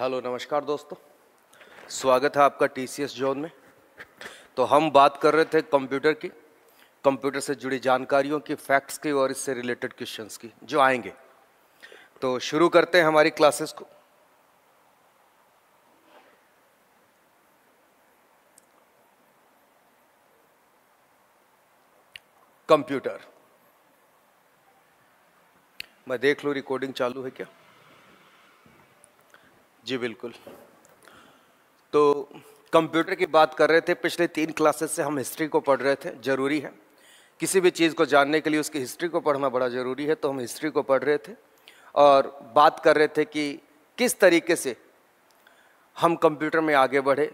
Hello नमस्कार दोस्तों स्वागत है आपका टी जोन में तो हम बात कर रहे थे कंप्यूटर की कंप्यूटर से जुड़ी जानकारियों की फैक्ट्स की और इससे रिलेटेड क्वेश्चंस की जो आएंगे तो शुरू करते हैं हमारी क्लासेस को कंप्यूटर मैं देख लूँ रिकॉर्डिंग चालू है क्या जी बिल्कुल तो कंप्यूटर की बात कर रहे थे पिछले तीन क्लासेस से हम हिस्ट्री को पढ़ रहे थे ज़रूरी है किसी भी चीज़ को जानने के लिए उसकी हिस्ट्री को पढ़ना बड़ा ज़रूरी है तो हम हिस्ट्री को पढ़ रहे थे और बात कर रहे थे कि किस तरीके से हम कंप्यूटर में आगे बढ़े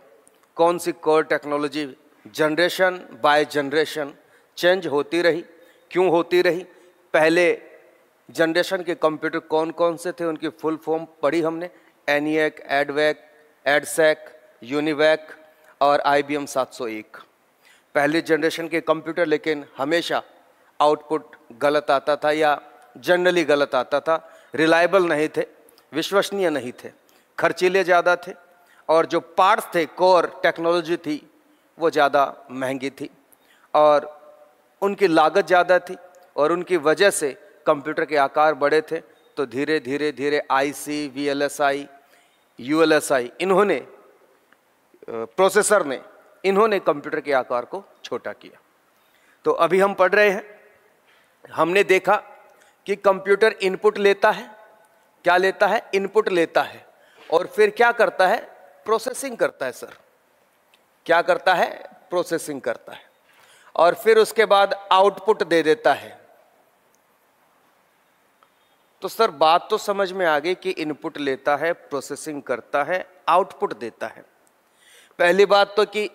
कौन सी core technology generation by generation change होती रही क्यों होती रही पहले जनरेशन के कंप्यूटर कौन कौन से थे उनकी फुल फॉर्म पढ़ी हमने एनियक एडवैक एडसेक यूनिवैक और आईबीएम 701 पहले जनरेशन के कंप्यूटर लेकिन हमेशा आउटपुट गलत आता था या जनरली गलत आता था रिलायबल नहीं थे विश्वसनीय नहीं थे खर्चीले ज़्यादा थे और जो पार्ट्स थे कोर टेक्नोलॉजी थी वो ज़्यादा महंगी थी और उनकी लागत ज़्यादा थी और उनकी वजह से कंप्यूटर के आकार बड़े थे तो धीरे धीरे धीरे I C V L S I U इन्होंने प्रोसेसर ने इन्होंने कंप्यूटर के आकार को छोटा किया तो अभी हम पढ़ रहे हैं हमने देखा कि कंप्यूटर इनपुट लेता है क्या लेता है इनपुट लेता है और फिर क्या करता है प्रोसेसिंग करता है सर क्या करता है प्रोसेसिंग करता है और फिर उसके बाद आउटपुट दे देता है तो सर बात तो समझ में आ गई कि इनपुट लेता है प्रोसेसिंग करता है आउटपुट देता है पहली बात तो कि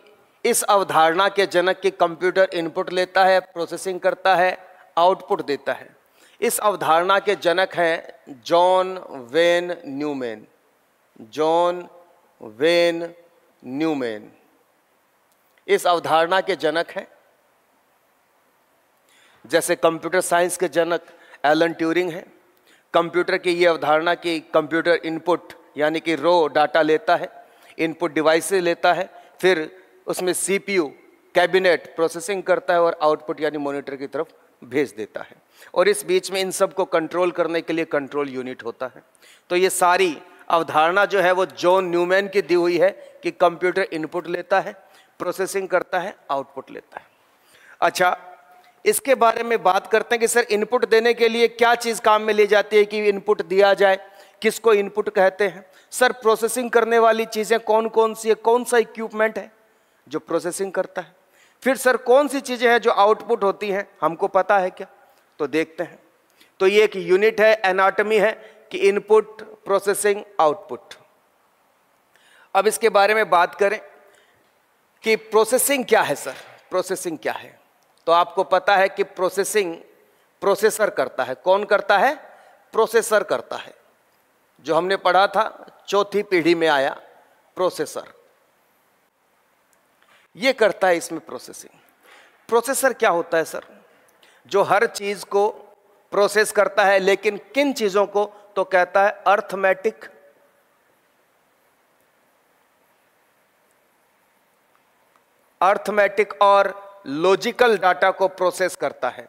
इस अवधारणा के जनक की कंप्यूटर इनपुट लेता है प्रोसेसिंग करता है आउटपुट देता है इस अवधारणा के जनक हैं John von Neumann John von Neumann इस अवधारणा के जनक हैं जैसे कंप्यूटर साइंस के जनक एलन ट्यूरिंग हैं कंप्यूटर की ये अवधारणा कि कंप्यूटर इनपुट यानी कि रो डाटा लेता है इनपुट डिवाइस लेता है फिर उसमें सीपीयू कैबिनेट प्रोसेसिंग करता है और आउटपुट यानी मॉनिटर की तरफ भेज देता है और इस बीच में इन सब को कंट्रोल करने के लिए कंट्रोल यूनिट होता है तो ये सारी अवधारणा जो है वो जॉन न्यूमैन की दी हुई है कि कंप्यूटर इनपुट लेता है प्रोसेसिंग करता है आउटपुट लेता है अच्छा इसके बारे में बात करते हैं कि सर इनपुट देने के लिए क्या चीज़ काम में ले जाती है कि इनपुट दिया जाए किसको इनपुट कहते हैं सर प्रोसेसिंग करने वाली चीज़ें कौन कौन सी है कौन सा इक्विपमेंट है जो प्रोसेसिंग करता है फिर सर कौन सी चीज़ें हैं जो आउटपुट होती हैं हमको पता है क्या तो देखते हैं तो ये एक यूनिट है एनाटमी है कि इनपुट प्रोसेसिंग आउटपुट अब इसके बारे में बात करें कि प्रोसेसिंग क्या है सर प्रोसेसिंग क्या है तो आपको पता है कि प्रोसेसिंग प्रोसेसर करता है कौन करता है प्रोसेसर करता है जो हमने पढ़ा था चौथी पीढ़ी में आया प्रोसेसर ये करता है इसमें प्रोसेसिंग प्रोसेसर क्या होता है सर जो हर चीज़ को प्रोसेस करता है लेकिन किन चीज़ों को तो कहता है अर्थमेटिक अर्थमेटिक और लॉजिकल डाटा को प्रोसेस करता है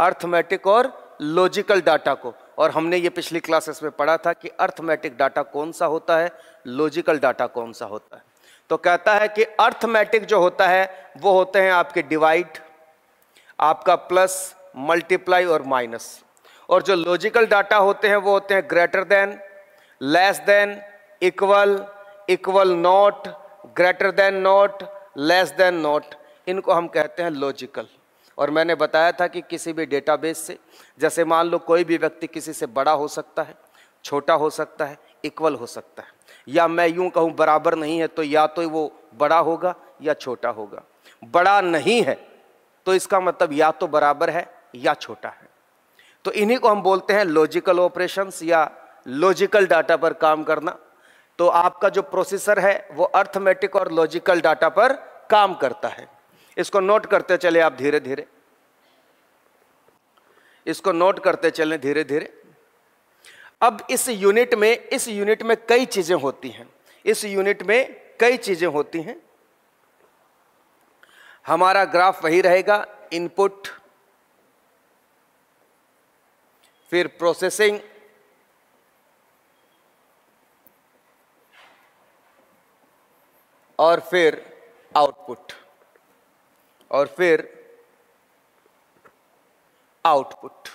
अर्थमेटिक और लॉजिकल डाटा को और हमने ये पिछली क्लासेस में पढ़ा था कि अर्थमेटिक डाटा कौन सा होता है लॉजिकल डाटा कौन सा होता है तो कहता है कि अर्थमेटिक जो होता है वो होते हैं आपके डिवाइड आपका प्लस मल्टीप्लाई और माइनस और जो लॉजिकल डाटा होते हैं वो होते हैं greater than less than equal equal not greater than not less than not इनको हम कहते हैं लॉजिकल और मैंने बताया था कि किसी भी डेटाबेस से जैसे मान लो कोई भी व्यक्ति किसी से बड़ा हो सकता है छोटा हो सकता है इक्वल हो सकता है या मैं यूं कहूं बराबर नहीं है तो या तो वो बड़ा होगा या छोटा होगा बड़ा नहीं है तो इसका मतलब या तो बराबर है या छोटा है तो इन्हीं को हम बोलते हैं लॉजिकल ऑपरेशंस या लॉजिकल डाटा पर काम करना तो आपका जो प्रोसेसर है वो अर्थमेटिक और लॉजिकल डाटा पर काम करता है इसको नोट करते चले आप धीरे धीरे इसको नोट करते चले धीरे धीरे अब इस यूनिट में इस यूनिट में कई चीजें होती हैं इस यूनिट में कई चीजें होती हैं हमारा ग्राफ वही रहेगा इनपुट फिर प्रोसेसिंग और फिर आउटपुट और फिर आउटपुट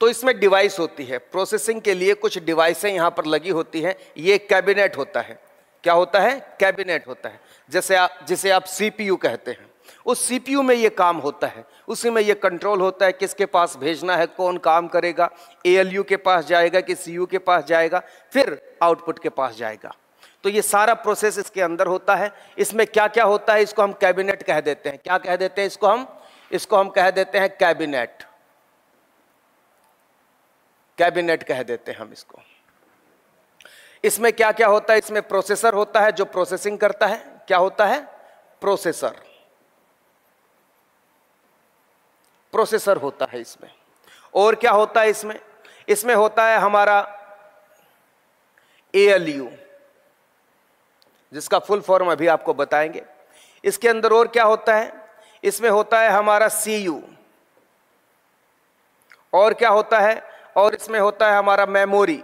तो इसमें डिवाइस होती है प्रोसेसिंग के लिए कुछ डिवाइसें यहां पर लगी होती हैं ये कैबिनेट होता है क्या होता है कैबिनेट होता है जैसे आप जिसे आप सीपीयू कहते हैं उस सीपीयू में ये काम होता है उसी में ये कंट्रोल होता है किसके पास भेजना है कौन काम करेगा एएलयू के पास जाएगा कि सीयू के पास जाएगा फिर आउटपुट के पास जाएगा तो ये सारा प्रोसेस इसके अंदर होता है इसमें क्या क्या होता है इसको हम कैबिनेट कह देते हैं क्या कह देते हैं इसको हम इसको हम कह देते हैं कैबिनेट कैबिनेट कह देते हैं हम इसको इसमें क्या क्या होता है इसमें प्रोसेसर होता है जो प्रोसेसिंग करता है क्या होता है प्रोसेसर प्रोसेसर होता है इसमें और क्या होता है इसमें इसमें होता है हमारा ए जिसका फुल फॉर्म अभी आपको बताएंगे इसके अंदर और क्या होता है इसमें होता है हमारा सी और क्या होता है और इसमें होता है हमारा मेमोरी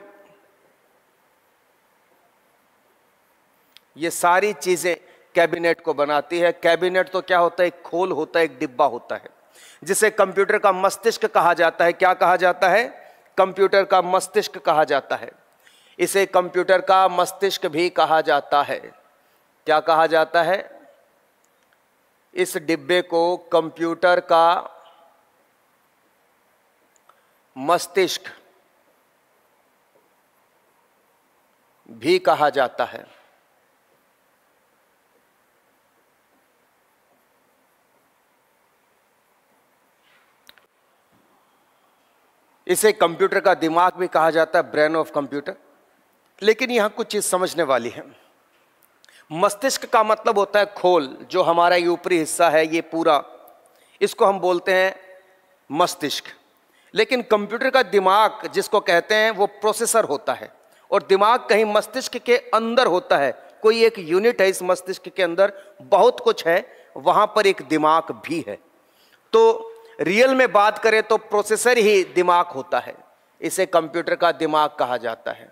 ये सारी चीजें कैबिनेट को बनाती है कैबिनेट तो क्या होता है एक खोल होता है एक डिब्बा होता है जिसे कंप्यूटर का मस्तिष्क कहा जाता है क्या कहा जाता है कंप्यूटर का मस्तिष्क कहा जाता है इसे कंप्यूटर का मस्तिष्क भी कहा जाता है क्या कहा जाता है इस डिब्बे को कंप्यूटर का मस्तिष्क भी कहा जाता है इसे कंप्यूटर का दिमाग भी कहा जाता है ब्रेन ऑफ कंप्यूटर लेकिन यहाँ कुछ चीज़ समझने वाली है मस्तिष्क का मतलब होता है खोल जो हमारा ये ऊपरी हिस्सा है ये पूरा इसको हम बोलते हैं मस्तिष्क लेकिन कंप्यूटर का दिमाग जिसको कहते हैं वो प्रोसेसर होता है और दिमाग कहीं मस्तिष्क के अंदर होता है कोई एक यूनिट है इस मस्तिष्क के अंदर बहुत कुछ है वहां पर एक दिमाग भी है तो रियल में बात करें तो प्रोसेसर ही दिमाग होता है इसे कंप्यूटर का दिमाग कहा जाता है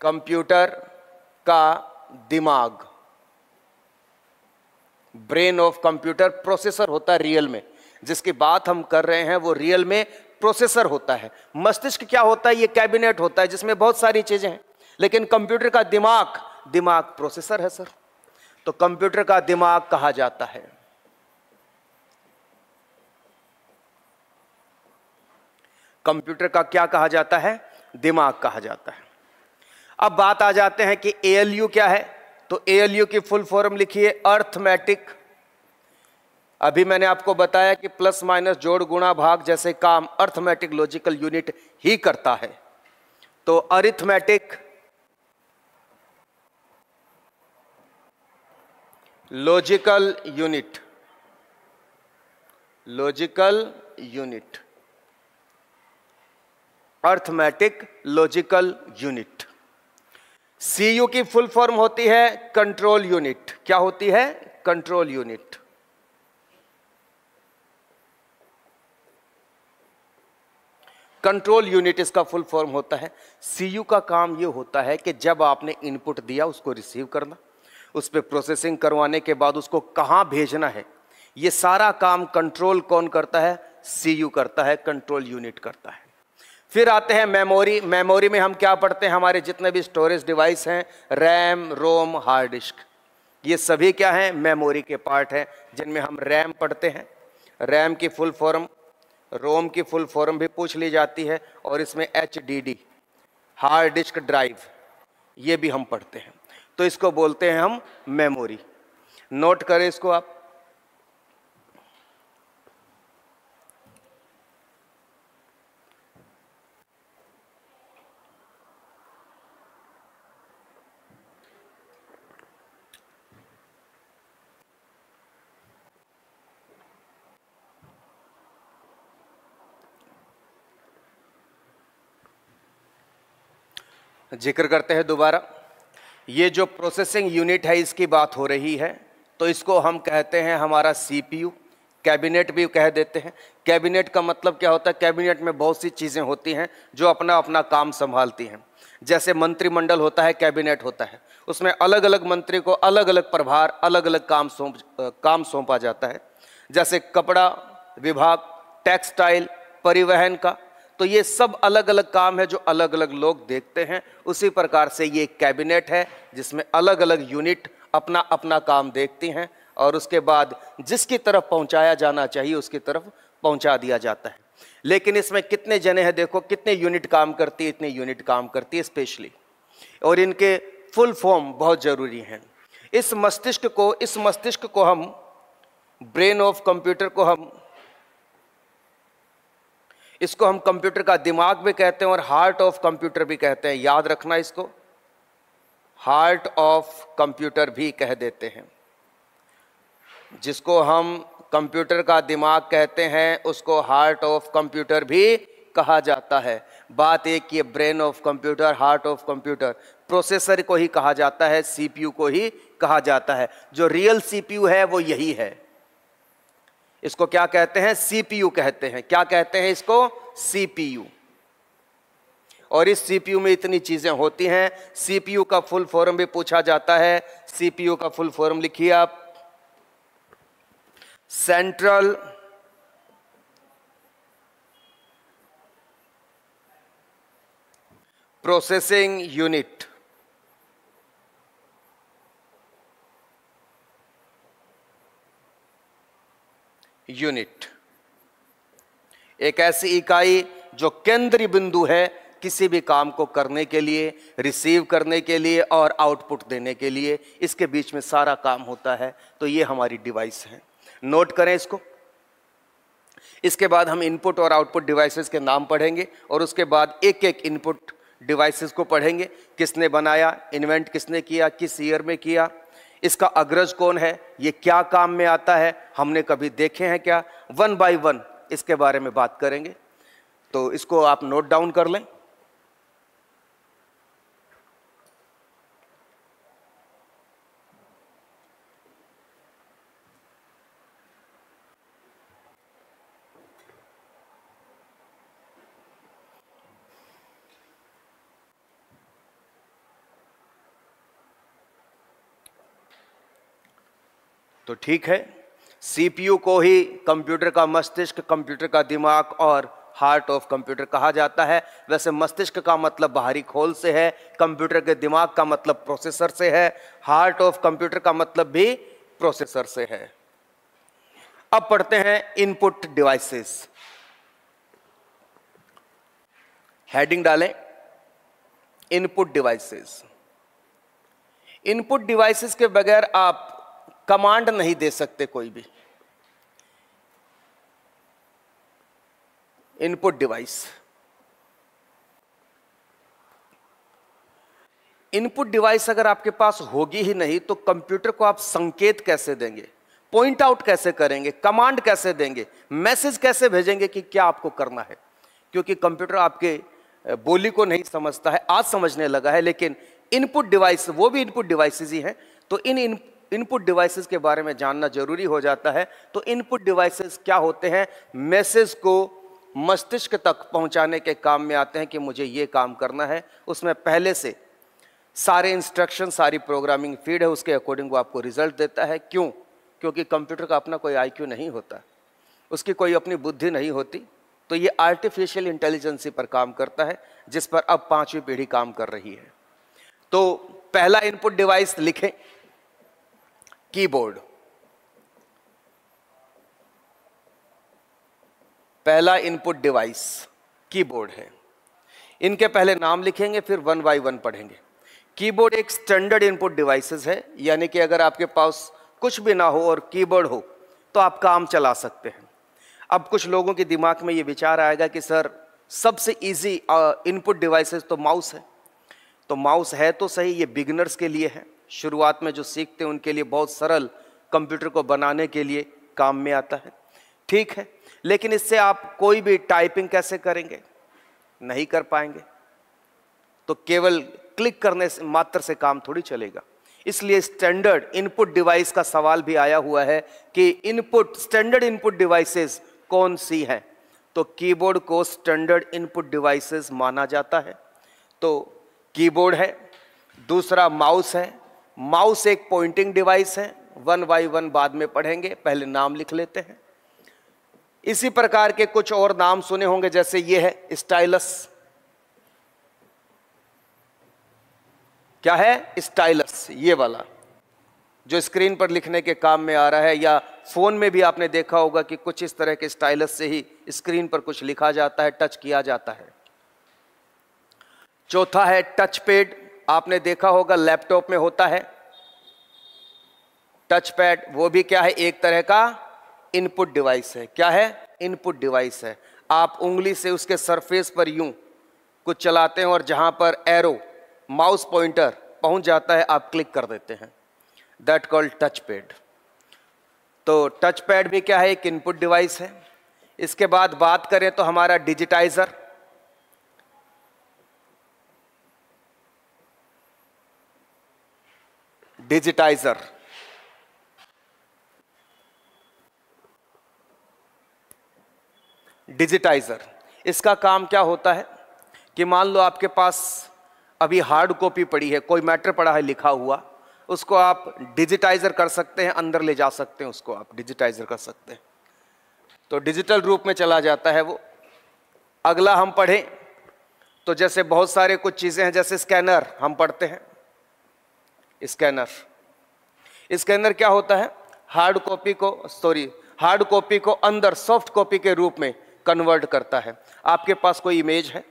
कंप्यूटर का दिमाग ब्रेन ऑफ कंप्यूटर प्रोसेसर होता है रियल में जिसकी बात हम कर रहे हैं वो रियल में प्रोसेसर होता है मस्तिष्क क्या होता है ये कैबिनेट होता है जिसमें बहुत सारी चीजें हैं लेकिन कंप्यूटर का दिमाग दिमाग प्रोसेसर है सर तो कंप्यूटर का दिमाग कहा जाता है कंप्यूटर का क्या कहा जाता है दिमाग कहा जाता है अब बात आ जाते हैं कि ए क्या है तो ए की फुल फॉर्म लिखिए अर्थमेटिक अभी मैंने आपको बताया कि प्लस माइनस जोड़ गुणा भाग जैसे काम अर्थमेटिक लॉजिकल यूनिट ही करता है तो arithmetic logical unit logical unit arithmetic logical unit C U की फुल फॉर्म होती है कंट्रोल यूनिट क्या होती है कंट्रोल यूनिट कंट्रोल यूनिट इसका फुल फॉर्म होता है सीयू का काम यह होता है कि जब आपने इनपुट दिया उसको रिसीव करना उस पर प्रोसेसिंग करवाने के बाद उसको कहां भेजना है यह सारा काम कंट्रोल कौन करता है सीयू करता है कंट्रोल यूनिट करता है फिर आते हैं मेमोरी मेमोरी में हम क्या पढ़ते हैं हमारे जितने भी स्टोरेज डिवाइस हैं रैम रोम हार्ड डिस्क ये सभी क्या हैं मेमोरी के पार्ट हैं जिनमें हम रैम पढ़ते हैं रैम की फुल फॉर्म रोम की फुल फॉर्म भी पूछ ली जाती है और इसमें एच हार्ड डिस्क ड्राइव ये भी हम पढ़ते हैं तो इसको बोलते हैं हम मेमोरी नोट करें इसको आप जिक्र करते हैं दोबारा ये जो प्रोसेसिंग यूनिट है इसकी बात हो रही है तो इसको हम कहते हैं हमारा सीपीयू कैबिनेट भी कह देते हैं कैबिनेट का मतलब क्या होता है कैबिनेट में बहुत सी चीज़ें होती हैं जो अपना अपना काम संभालती हैं जैसे मंत्रिमंडल होता है कैबिनेट होता है उसमें अलग अलग मंत्री को अलग अलग प्रभार अलग अलग काम सौंप काम सौंपा जाता है जैसे कपड़ा विभाग टेक्सटाइल परिवहन का तो ये सब अलग अलग काम है जो अलग अलग लोग देखते हैं उसी प्रकार से ये कैबिनेट है जिसमें अलग अलग यूनिट अपना अपना काम देखती हैं और उसके बाद जिसकी तरफ पहुंचाया जाना चाहिए उसकी तरफ पहुंचा दिया जाता है लेकिन इसमें कितने जने हैं देखो कितने यूनिट काम करती है इतने यूनिट काम करती है स्पेशली और इनके फुल फॉर्म बहुत ज़रूरी हैं इस मस्तिष्क को इस मस्तिष्क को हम ब्रेन ऑफ कंप्यूटर को हम इसको हम कंप्यूटर का दिमाग भी कहते हैं और हार्ट ऑफ कंप्यूटर भी कहते हैं याद रखना इसको हार्ट ऑफ कंप्यूटर भी कह देते हैं जिसको हम कंप्यूटर का दिमाग कहते हैं उसको हार्ट ऑफ कंप्यूटर भी कहा जाता है बात एक ये brain of computer heart of computer processor को ही कहा जाता है सीपीयू को ही कहा जाता है जो रियल सीपीयू है वो यही है इसको क्या कहते हैं सीपीयू कहते हैं क्या कहते हैं इसको सीपीयू और इस सीपीयू में इतनी चीजें होती हैं सीपीयू का फुल फॉर्म भी पूछा जाता है सीपीयू का फुल फॉर्म लिखिए आप सेंट्रल प्रोसेसिंग यूनिट यूनिट एक ऐसी इकाई जो केंद्रीय बिंदु है किसी भी काम को करने के लिए रिसीव करने के लिए और आउटपुट देने के लिए इसके बीच में सारा काम होता है तो ये हमारी डिवाइस है नोट करें इसको इसके बाद हम इनपुट और आउटपुट डिवाइसेस के नाम पढ़ेंगे और उसके बाद एक एक इनपुट डिवाइसेस को पढ़ेंगे किसने बनाया इन्वेंट किसने किया किस ईयर में किया इसका अग्रज कौन है ये क्या काम में आता है हमने कभी देखे हैं क्या वन बाय वन इसके बारे में बात करेंगे तो इसको आप नोट डाउन कर लें ठीक है सीपीयू को ही कंप्यूटर का मस्तिष्क कंप्यूटर का दिमाग और हार्ट ऑफ कंप्यूटर कहा जाता है वैसे मस्तिष्क का मतलब बाहरी खोल से है कंप्यूटर के दिमाग का मतलब प्रोसेसर से है हार्ट ऑफ कंप्यूटर का मतलब भी प्रोसेसर से है अब पढ़ते हैं इनपुट डिवाइसेस हेडिंग डालें इनपुट डिवाइसेस इनपुट डिवाइसेस के बगैर आप कमांड नहीं दे सकते कोई भी इनपुट डिवाइस इनपुट डिवाइस अगर आपके पास होगी ही नहीं तो कंप्यूटर को आप संकेत कैसे देंगे पॉइंट आउट कैसे करेंगे कमांड कैसे देंगे मैसेज कैसे भेजेंगे कि क्या आपको करना है क्योंकि कंप्यूटर आपके बोली को नहीं समझता है आज समझने लगा है लेकिन इनपुट डिवाइस वो भी इनपुट डिवाइसेज ही हैं तो इन इनपुट डिवाइसेस के बारे में जानना जरूरी हो जाता है तो इनपुट डिवाइसेस क्या होते हैं मैसेज को मस्तिष्क तक पहुंचाने के काम में आते हैं कि मुझे ये काम करना है उसमें पहले से सारे इंस्ट्रक्शन सारी प्रोग्रामिंग फीड है उसके अकॉर्डिंग वो आपको रिजल्ट देता है क्यों क्योंकि कंप्यूटर का अपना कोई आई नहीं होता उसकी कोई अपनी बुद्धि नहीं होती तो ये आर्टिफिशियल इंटेलिजेंसी पर काम करता है जिस पर अब पांचवी पीढ़ी काम कर रही है तो पहला इनपुट डिवाइस लिखें कीबोर्ड पहला इनपुट डिवाइस कीबोर्ड है इनके पहले नाम लिखेंगे फिर वन बाय वन पढ़ेंगे कीबोर्ड एक स्टैंडर्ड इनपुट डिवाइसेस है यानी कि अगर आपके पास कुछ भी ना हो और कीबोर्ड हो तो आप काम चला सकते हैं अब कुछ लोगों के दिमाग में ये विचार आएगा कि सर सबसे इजी इनपुट डिवाइसेस तो माउस है तो माउस है तो सही ये बिगनर्स के लिए है शुरुआत में जो सीखते हैं उनके लिए बहुत सरल कंप्यूटर को बनाने के लिए काम में आता है ठीक है लेकिन इससे आप कोई भी टाइपिंग कैसे करेंगे नहीं कर पाएंगे तो केवल क्लिक करने से मात्र से काम थोड़ी चलेगा इसलिए स्टैंडर्ड इनपुट डिवाइस का सवाल भी आया हुआ है कि इनपुट स्टैंडर्ड इनपुट डिवाइसेस कौन सी हैं तो कीबोर्ड को स्टैंडर्ड इनपुट डिवाइसेस माना जाता है तो कीबोर्ड है दूसरा माउस है माउस एक पॉइंटिंग डिवाइस है वन बाई वन बाद में पढ़ेंगे पहले नाम लिख लेते हैं इसी प्रकार के कुछ और नाम सुने होंगे जैसे ये है स्टाइलस क्या है स्टाइलस ये वाला जो स्क्रीन पर लिखने के काम में आ रहा है या फोन में भी आपने देखा होगा कि कुछ इस तरह के स्टाइलस से ही स्क्रीन पर कुछ लिखा जाता है टच किया जाता है चौथा है टच पेड आपने देखा होगा लैपटॉप में होता है टच पैड वो भी क्या है एक तरह का इनपुट डिवाइस है क्या है इनपुट डिवाइस है आप उंगली से उसके सरफेस पर यूं कुछ चलाते हैं और जहां पर एरो माउस पॉइंटर पहुंच जाता है आप क्लिक कर देते हैं दैट कॉल्ड टच पैड तो टच पैड भी क्या है एक इनपुट डिवाइस है इसके बाद बात करें तो हमारा डिजिटाइज़र डिजिटाइजर डिजिटाइजर इसका काम क्या होता है कि मान लो आपके पास अभी हार्ड कॉपी पड़ी है कोई मैटर पड़ा है लिखा हुआ उसको आप डिजिटाइजर कर सकते हैं अंदर ले जा सकते हैं उसको आप डिजिटाइजर कर सकते हैं तो डिजिटल रूप में चला जाता है वो अगला हम पढ़ें तो जैसे बहुत सारे कुछ चीज़ें हैं जैसे स्कैनर हम पढ़ते हैं स्कैनर स्कैनर क्या होता है हार्ड कॉपी को सॉरी हार्ड कॉपी को अंदर सॉफ्ट कॉपी के रूप में कन्वर्ट करता है आपके पास कोई इमेज है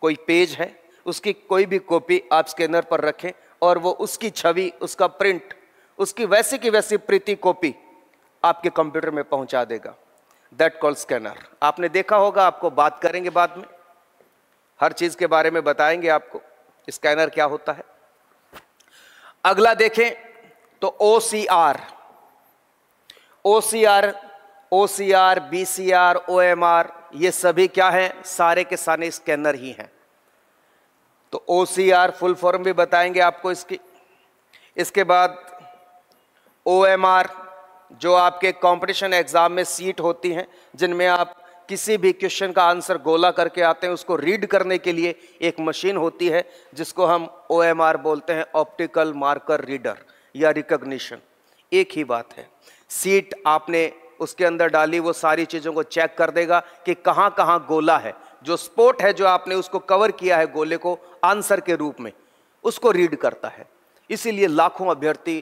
कोई पेज है उसकी कोई भी कॉपी आप स्कैनर पर रखें और वो उसकी छवि उसका प्रिंट उसकी वैसी की वैसी प्रीति कॉपी आपके कंप्यूटर में पहुंचा देगा दैट कॉल स्कैनर आपने देखा होगा आपको बात करेंगे बाद में हर चीज़ के बारे में बताएंगे आपको स्कैनर क्या होता है अगला देखें तो O C R O C R O C R B C R O M R ये सभी क्या हैं सारे के सारे स्कैनर ही हैं तो O C R full form भी बताएंगे आपको इसकी इसके बाद ओ एम आर जो आपके कंपटीशन एग्ज़ाम में सीट होती हैं जिनमें आप किसी भी क्वेश्चन का आंसर गोला करके आते हैं उसको रीड करने के लिए एक मशीन होती है जिसको हम ओ बोलते हैं ऑप्टिकल मार्कर रीडर या रिकग्निशन एक ही बात है सीट आपने उसके अंदर डाली वो सारी चीज़ों को चेक कर देगा कि कहाँ कहाँ गोला है जो स्पोर्ट है जो आपने उसको कवर किया है गोले को आंसर के रूप में उसको रीड करता है इसीलिए लाखों अभ्यर्थी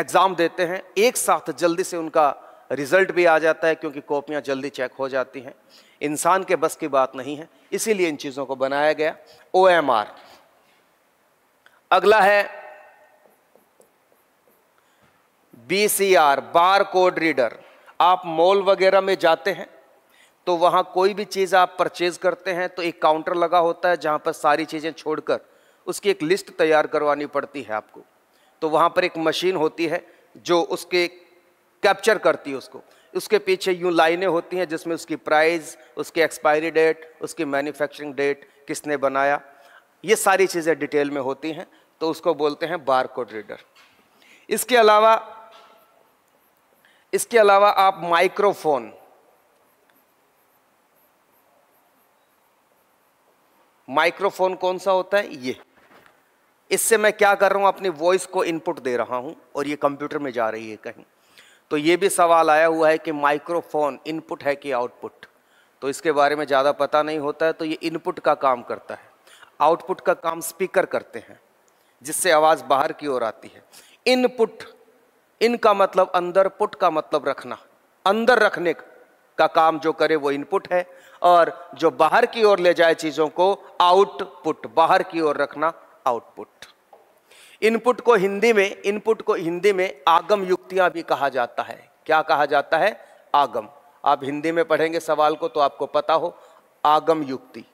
एग्ज़ाम देते हैं एक साथ जल्दी से उनका रिज़ल्ट भी आ जाता है क्योंकि कॉपियाँ जल्दी चेक हो जाती हैं इंसान के बस की बात नहीं है इसीलिए इन चीज़ों को बनाया गया ओ अगला है B C R bar code reader आप मॉल वगैरह में जाते हैं तो वहाँ कोई भी चीज़ आप परचेज़ करते हैं तो एक काउंटर लगा होता है जहाँ पर सारी चीज़ें छोड़कर उसकी एक लिस्ट तैयार करवानी पड़ती है आपको तो वहाँ पर एक मशीन होती है जो उसके कैप्चर करती है उसको उसके पीछे यूं लाइनें होती हैं जिसमें उसकी प्राइस उसकी एक्सपायरी डेट उसकी मैन्युफैक्चरिंग डेट किसने बनाया ये सारी चीज़ें डिटेल में होती हैं तो उसको बोलते हैं बार कोड रीडर इसके अलावा इसके अलावा आप माइक्रोफोन माइक्रोफोन कौन सा होता है ये इससे मैं क्या कर रहा हूं अपनी वॉइस को इनपुट दे रहा हूं और ये कंप्यूटर में जा रही है कहीं तो ये भी सवाल आया हुआ है कि माइक्रोफोन इनपुट है कि आउटपुट तो इसके बारे में ज़्यादा पता नहीं होता है तो ये इनपुट का काम करता है आउटपुट का काम स्पीकर करते हैं जिससे आवाज़ बाहर की ओर आती है इनपुट इनका मतलब अंदर पुट का मतलब रखना अंदर रखने का काम जो करे वो इनपुट है और जो बाहर की ओर ले जाए चीज़ों को आउटपुट बाहर की ओर रखना आउटपुट इनपुट को हिंदी में इनपुट को हिंदी में आगम युक्तियां भी कहा जाता है क्या कहा जाता है आगम आप हिंदी में पढ़ेंगे सवाल को तो आपको पता हो आगम युक्ति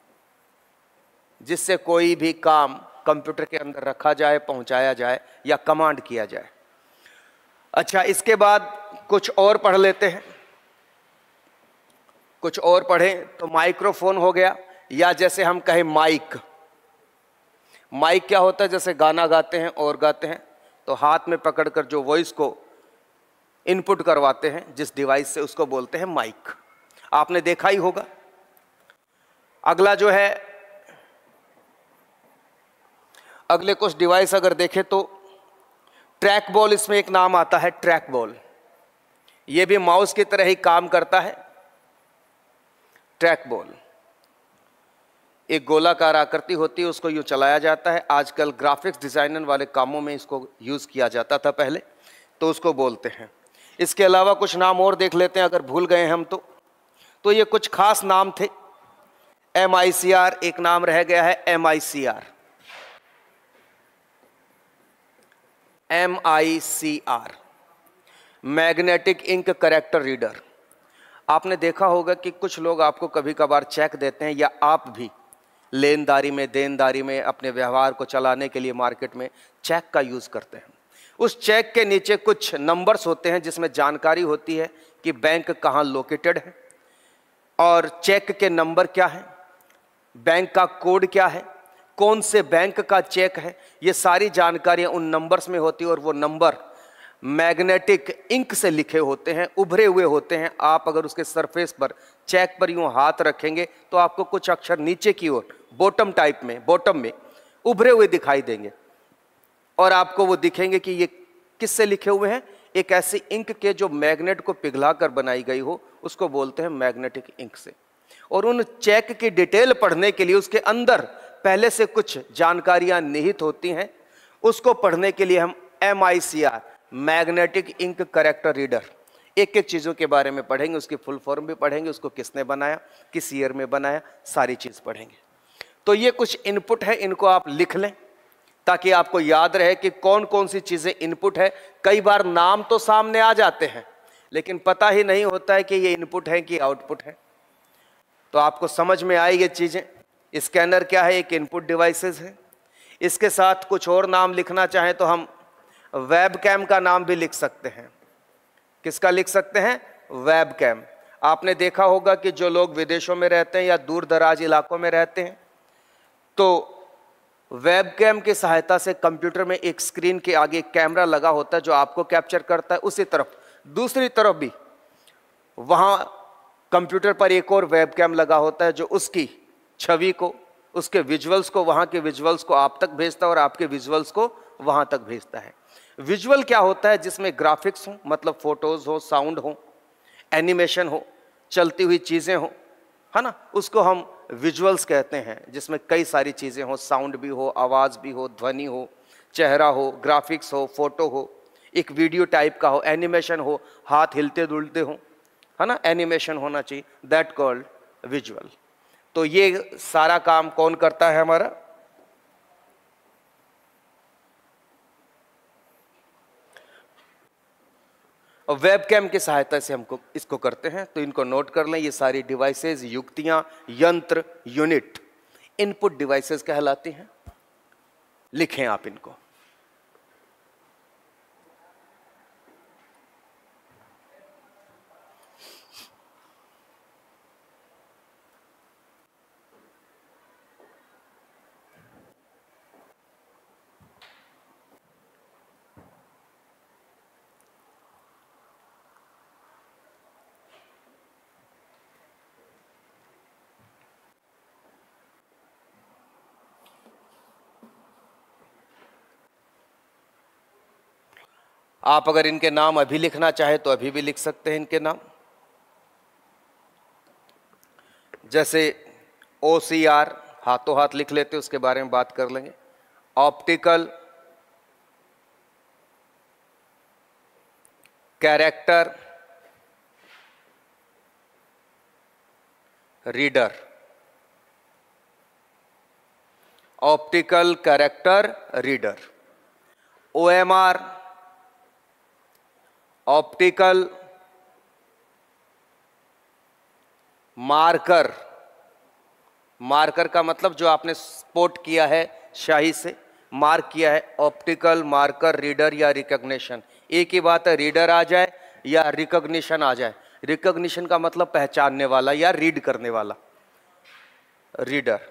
जिससे कोई भी काम कंप्यूटर के अंदर रखा जाए पहुंचाया जाए या कमांड किया जाए अच्छा इसके बाद कुछ और पढ़ लेते हैं कुछ और पढ़ें तो माइक्रोफोन हो गया या जैसे हम कहें माइक माइक क्या होता है जैसे गाना गाते हैं और गाते हैं तो हाथ में पकड़कर जो वॉइस को इनपुट करवाते हैं जिस डिवाइस से उसको बोलते हैं माइक आपने देखा ही होगा अगला जो है अगले कुछ डिवाइस अगर देखें तो ट्रैक बॉल इसमें एक नाम आता है ट्रैक बॉल यह भी माउस की तरह ही काम करता है ट्रैक बॉल एक गोलाकार आकृति होती है उसको यूँ चलाया जाता है आजकल ग्राफिक्स डिज़ाइनर वाले कामों में इसको यूज़ किया जाता था पहले तो उसको बोलते हैं इसके अलावा कुछ नाम और देख लेते हैं अगर भूल गए हम तो तो ये कुछ खास नाम थे एम एक नाम रह गया है M I C R M I C R magnetic ink character reader आपने देखा होगा कि कुछ लोग आपको कभी कभार चेक देते हैं या आप भी लेनदारी में देनदारी में अपने व्यवहार को चलाने के लिए मार्केट में चेक का यूज़ करते हैं उस चेक के नीचे कुछ नंबर्स होते हैं जिसमें जानकारी होती है कि बैंक कहाँ लोकेटेड है और चेक के नंबर क्या है बैंक का कोड क्या है कौन से बैंक का चेक है ये सारी जानकारियाँ उन नंबर्स में होती है और वो नंबर मैग्नेटिक इंक से लिखे होते हैं उभरे हुए होते हैं आप अगर उसके सरफेस पर चेक पर यूँ हाथ रखेंगे तो आपको कुछ अक्षर नीचे की ओर बॉटम टाइप में बॉटम में उभरे हुए दिखाई देंगे और आपको वो दिखेंगे कि ये किससे लिखे हुए हैं एक ऐसे इंक के जो मैग्नेट को पिघला कर बनाई गई हो उसको बोलते हैं मैग्नेटिक इंक से और उन चेक की डिटेल पढ़ने के लिए उसके अंदर पहले से कुछ जानकारियां निहित होती हैं उसको पढ़ने के लिए हम M I C R magnetic ink character reader एक एक चीज़ों के बारे में पढ़ेंगे उसकी फुल फॉर्म भी पढ़ेंगे उसको किसने बनाया किस ईयर में बनाया सारी चीज़ पढ़ेंगे तो ये कुछ इनपुट है इनको आप लिख लें ताकि आपको याद रहे कि कौन कौन सी चीज़ें इनपुट है कई बार नाम तो सामने आ जाते हैं लेकिन पता ही नहीं होता है कि ये इनपुट है कि आउटपुट है तो आपको समझ में आई ये चीज़ें स्कैनर क्या है एक इनपुट डिवाइसेस है इसके साथ कुछ और नाम लिखना चाहें तो हम वेब कैम का नाम भी लिख सकते हैं किसका लिख सकते हैं वेब कैम आपने देखा होगा कि जो लोग विदेशों में रहते हैं या दूर दराज इलाकों में रहते हैं तो वेब कैम की सहायता से कंप्यूटर में एक स्क्रीन के आगे कैमरा लगा होता है जो आपको कैप्चर करता है उसी तरफ दूसरी तरफ भी वहाँ कंप्यूटर पर एक और वेब कैम लगा होता है जो उसकी छवि को उसके विजुअल्स को वहाँ के विजुअल्स को आप तक भेजता है और आपके विजुअल्स को वहाँ तक भेजता है विजुअल क्या होता है जिसमें ग्राफिक्स हो मतलब फोटोज़ हो साउंड हो एनिमेशन हो चलती हुई चीज़ें हो है ना उसको हम विजुअल्स कहते हैं जिसमें कई सारी चीज़ें हो साउंड भी हो आवाज़ भी हो ध्वनि हो चेहरा हो ग्राफिक्स हो फोटो हो एक वीडियो टाइप का हो एनिमेशन हो हाथ हिलते डुलते हो है ना एनिमेशन होना चाहिए दैट कॉल्ड विजुअल तो ये सारा काम कौन करता है हमारा और वेबकैम की सहायता से हमको इसको करते हैं तो इनको नोट कर लें ये सारी डिवाइसेज युक्तियां यंत्र यूनिट इनपुट डिवाइसेस कहलाती हैं लिखें आप इनको आप अगर इनके नाम अभी लिखना चाहे तो अभी भी लिख सकते हैं इनके नाम जैसे ओ सी आर हाथों हाथ लिख लेते उसके बारे में बात कर लेंगे optical character reader optical character reader O M R optical marker marker का मतलब जो आपने स्पोर्ट किया है शाही से मार्क किया है ऑप्टिकल मार्कर रीडर या रिकग्निशन एक ही बात है रीडर आ जाए या रिकग्निशन आ जाए रिकग्निशन का मतलब पहचानने वाला या रीड करने वाला reader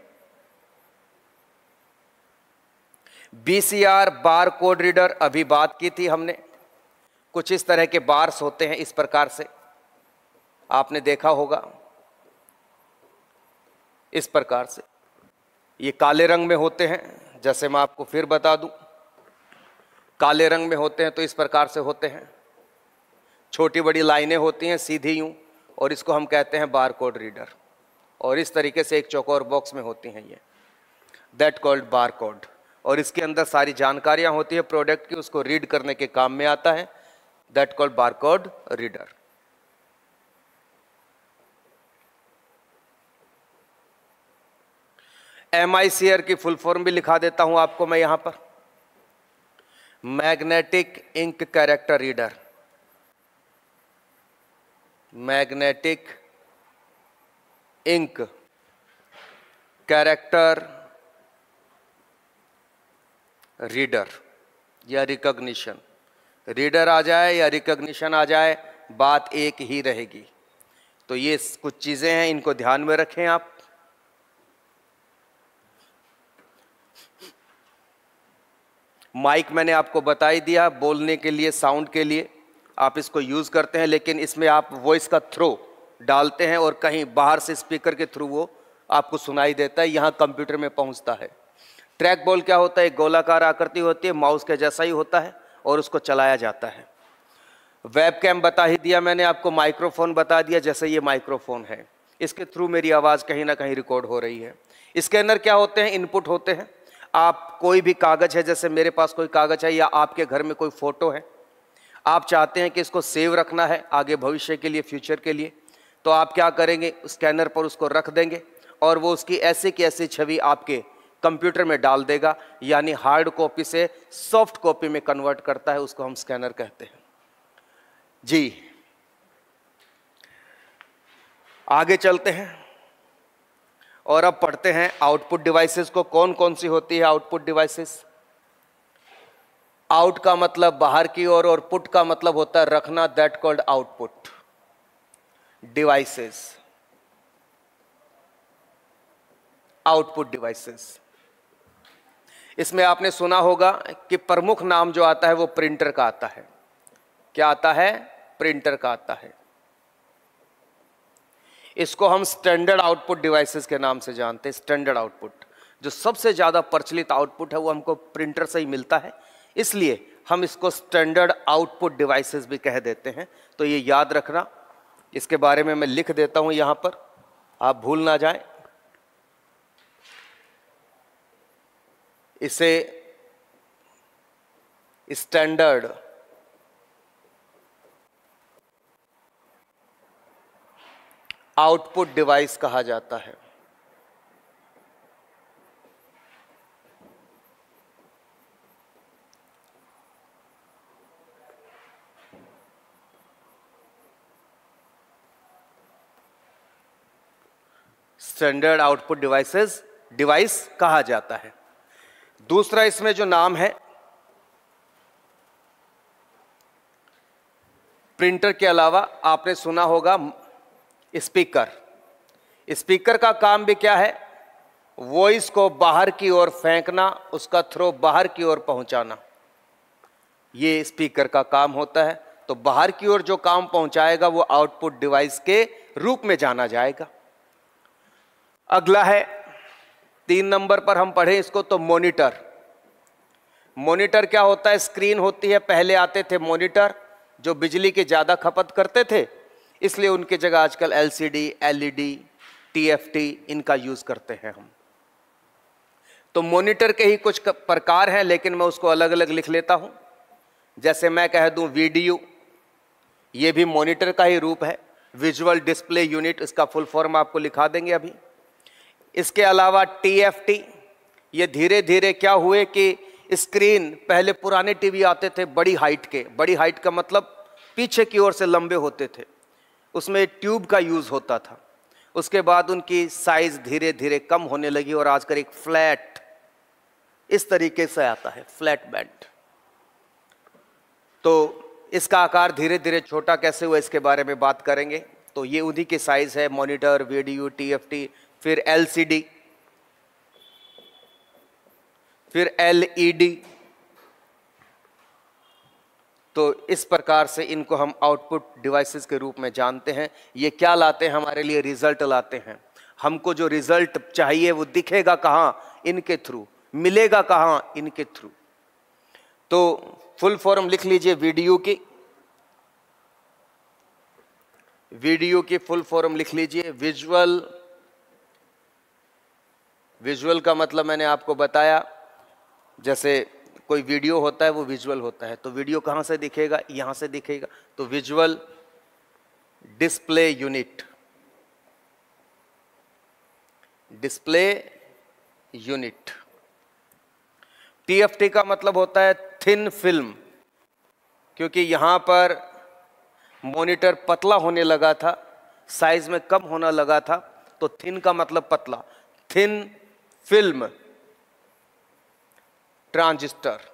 BCR bar code reader अभी बात की थी हमने कुछ इस तरह के बार्स होते हैं इस प्रकार से आपने देखा होगा इस प्रकार से ये काले रंग में होते हैं जैसे मैं आपको फिर बता दूं काले रंग में होते हैं तो इस प्रकार से होते हैं छोटी बड़ी लाइनें होती हैं सीधी यूं और इसको हम कहते हैं बार कोड रीडर और इस तरीके से एक चौकोर बॉक्स में होती हैं ये दैट कॉल्ड बार कोड और इसके अंदर सारी जानकारियां होती है प्रोडक्ट की उसको रीड करने के काम में आता है that called barcode reader. M I C R की फुल फॉर्म भी लिखा देता हूं आपको मैं यहां पर magnetic ink character reader magnetic ink character reader या रिकॉग्निशन रीडर आ जाए या रिकग्निशन आ जाए बात एक ही रहेगी तो ये कुछ चीज़ें हैं इनको ध्यान में रखें आप माइक मैंने आपको बता ही दिया बोलने के लिए साउंड के लिए आप इसको यूज़ करते हैं लेकिन इसमें आप वॉइस का थ्रो डालते हैं और कहीं बाहर से स्पीकर के थ्रू वो आपको सुनाई देता है यहाँ कंप्यूटर में पहुँचता है ट्रैक बॉल क्या होता है गोलाकार आकृति होती है माउस के जैसा ही होता है और उसको चलाया जाता है वेबकैम बता ही दिया मैंने आपको माइक्रोफोन बता दिया जैसे ये माइक्रोफोन है इसके थ्रू मेरी आवाज़ कहीं ना कहीं रिकॉर्ड हो रही है स्कैनर क्या होते हैं इनपुट होते हैं आप कोई भी कागज़ है जैसे मेरे पास कोई कागज़ है या आपके घर में कोई फ़ोटो है आप चाहते हैं कि इसको सेव रखना है आगे भविष्य के लिए फ्यूचर के लिए तो आप क्या करेंगे स्कैनर पर उसको रख देंगे और वो उसकी ऐसे की ऐसी छवि आपके कंप्यूटर में डाल देगा यानी हार्ड कॉपी से सॉफ्ट कॉपी में कन्वर्ट करता है उसको हम स्कैनर कहते हैं जी आगे चलते हैं और अब पढ़ते हैं आउटपुट डिवाइसेस को कौन कौन सी होती है आउटपुट डिवाइसेस आउट का मतलब बाहर की ओर और, और पुट का मतलब होता है रखना that called output devices output devices इसमें आपने सुना होगा कि प्रमुख नाम जो आता है वो प्रिंटर का आता है क्या आता है प्रिंटर का आता है इसको हम स्टैंडर्ड आउटपुट डिवाइसेस के नाम से जानते हैं स्टैंडर्ड आउटपुट जो सबसे ज़्यादा प्रचलित आउटपुट है वो हमको प्रिंटर से ही मिलता है इसलिए हम इसको स्टैंडर्ड आउटपुट डिवाइसेस भी कह देते हैं तो ये याद रखना इसके बारे में मैं लिख देता हूं यहां पर आप भूल ना जाए इसे स्टैंडर्ड आउटपुट डिवाइस कहा जाता है स्टैंडर्ड आउटपुट डिवाइसेस डिवाइस कहा जाता है दूसरा इसमें जो नाम है प्रिंटर के अलावा आपने सुना होगा स्पीकर स्पीकर का काम भी क्या है वॉइस को बाहर की ओर फेंकना उसका थ्रो बाहर की ओर पहुंचाना ये स्पीकर का काम होता है तो बाहर की ओर जो काम पहुंचाएगा वो आउटपुट डिवाइस के रूप में जाना जाएगा अगला है तीन नंबर पर हम पढ़े इसको तो मॉनिटर मॉनिटर क्या होता है स्क्रीन होती है पहले आते थे मॉनिटर जो बिजली की ज़्यादा खपत करते थे इसलिए उनकी जगह आजकल एलसीडी, एलईडी, टीएफटी इनका यूज़ करते हैं हम तो मॉनिटर के ही कुछ प्रकार हैं लेकिन मैं उसको अलग अलग लिख लेता हूं जैसे मैं कह दूं वीडियो ये भी मॉनिटर का ही रूप है विजुअल डिस्प्ले यूनिट इसका फुल फॉर्म आपको लिखा देंगे अभी इसके अलावा टीएफटी ये धीरे धीरे क्या हुए कि स्क्रीन पहले पुराने टीवी आते थे बड़ी हाइट के बड़ी हाइट का मतलब पीछे की ओर से लंबे होते थे उसमें ट्यूब का यूज़ होता था उसके बाद उनकी साइज धीरे धीरे कम होने लगी और आजकल एक फ्लैट इस तरीके से आता है फ्लैट बैंड तो इसका आकार धीरे धीरे छोटा कैसे हुआ इसके बारे में बात करेंगे तो ये उन्हीं की साइज़ है मॉनिटर वीडियो टीएफटी फिर एलसीडी फिर एलईडी तो इस प्रकार से इनको हम आउटपुट डिवाइसेस के रूप में जानते हैं ये क्या लाते हैं हमारे लिए रिजल्ट लाते हैं हमको जो रिजल्ट चाहिए वो दिखेगा कहाँ इनके थ्रू मिलेगा कहाँ इनके थ्रू तो फुल फॉर्म लिख लीजिए वीडियो की वीडियो की फुल फॉर्म लिख लीजिए विजुअल विजुअल का मतलब मैंने आपको बताया जैसे कोई वीडियो होता है वो विजुअल होता है तो वीडियो कहाँ से दिखेगा यहाँ से दिखेगा तो visual display unit display unit TFT का मतलब होता है थिन फिल्म क्योंकि यहाँ पर मॉनिटर पतला होने लगा था साइज में कम होना लगा था तो थिन का मतलब पतला thin film transistor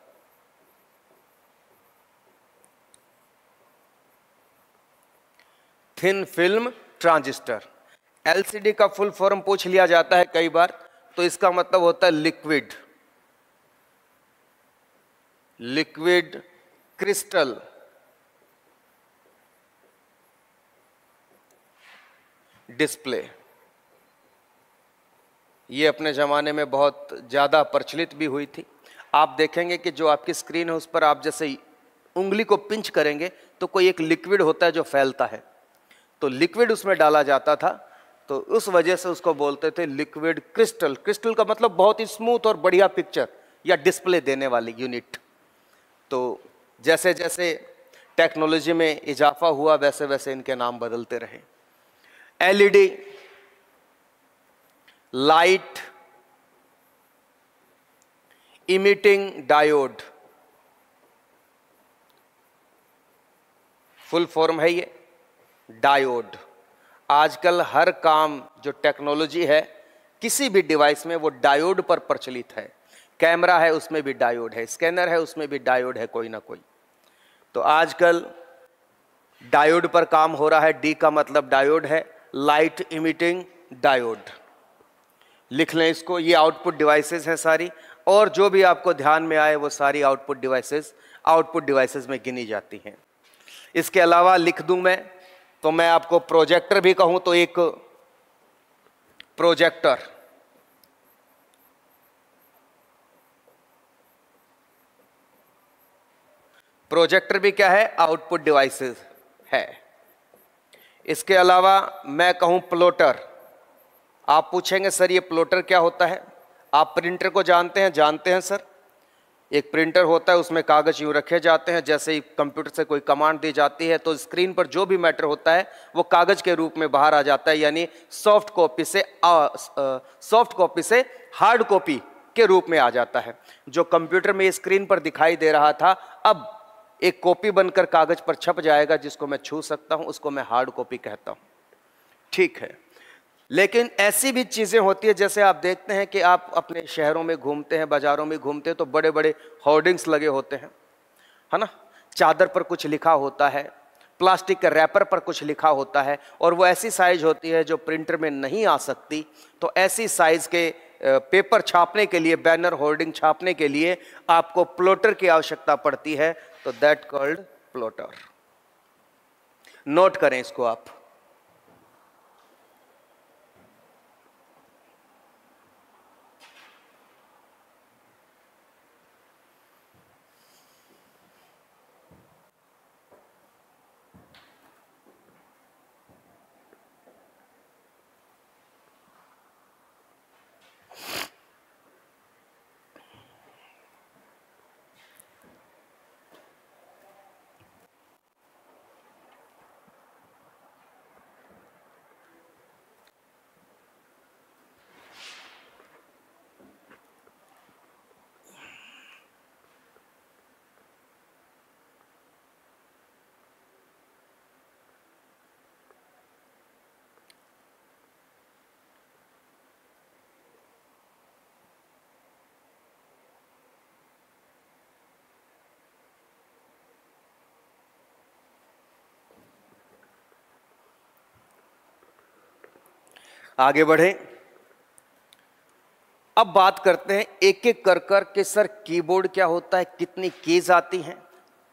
thin film transistor LCD का फुल फॉर्म पूछ लिया जाता है कई बार तो इसका मतलब होता है लिक्विड लिक्विड क्रिस्टल डिस्प्ले ये अपने ज़माने में बहुत ज़्यादा प्रचलित भी हुई थी आप देखेंगे कि जो आपकी स्क्रीन है उस पर आप जैसे उंगली को पिंच करेंगे तो कोई एक लिक्विड होता है जो फैलता है तो लिक्विड उसमें डाला जाता था तो उस वजह से उसको बोलते थे लिक्विड क्रिस्टल क्रिस्टल का मतलब बहुत ही स्मूथ और बढ़िया पिक्चर या डिस्प्ले देने वाली यूनिट तो जैसे जैसे टेक्नोलॉजी में इजाफा हुआ वैसे वैसे इनके नाम बदलते रहे LED light emitting diode full form है ये डायोड आजकल हर काम जो टेक्नोलॉजी है किसी भी डिवाइस में वो डायोड पर प्रचलित है कैमरा है उसमें भी डायोड है स्कैनर है उसमें भी डायोड है कोई ना कोई तो आजकल डायोड पर काम हो रहा है डी का मतलब डायोड है लाइट इमिटिंग डायोड लिख लें इसको ये आउटपुट डिवाइसेस हैं सारी और जो भी आपको ध्यान में आए वो सारी आउटपुट डिवाइसेस आउटपुट डिवाइसेस में गिनी जाती हैं इसके अलावा लिख दूं मैं तो मैं आपको प्रोजेक्टर भी कहूं तो एक प्रोजेक्टर प्रोजेक्टर भी क्या है आउटपुट डिवाइसेस है इसके अलावा मैं कहूं प्लोटर आप पूछेंगे सर ये प्लोटर क्या होता है आप प्रिंटर को जानते हैं जानते हैं सर एक प्रिंटर होता है उसमें कागज़ यूँ रखे जाते हैं जैसे ही कंप्यूटर से कोई कमांड दी जाती है तो स्क्रीन पर जो भी मैटर होता है वो कागज़ के रूप में बाहर आ जाता है यानी सॉफ्ट कॉपी से सॉफ्ट कॉपी से हार्ड कॉपी के रूप में आ जाता है जो कंप्यूटर में स्क्रीन पर दिखाई दे रहा था अब एक कॉपी बनकर कागज़ पर छप जाएगा जिसको मैं छू सकता हूँ उसको मैं हार्ड कॉपी कहता हूँ ठीक है लेकिन ऐसी भी चीज़ें होती है जैसे आप देखते हैं कि आप अपने शहरों में घूमते हैं बाज़ारों में घूमते हैं तो बड़े बड़े होर्डिंग्स लगे होते हैं है ना चादर पर कुछ लिखा होता है प्लास्टिक के रैपर पर कुछ लिखा होता है और वो ऐसी साइज होती है जो प्रिंटर में नहीं आ सकती तो ऐसी साइज़ के पेपर छापने के लिए बैनर होर्डिंग छापने के लिए आपको प्लोटर की आवश्यकता पड़ती है तो दैट कॉल्ड प्लोटर नोट करें इसको आप आगे बढ़े अब बात करते हैं एक एक कर कर के सर कीबोर्ड क्या होता है कितनी कीज आती हैं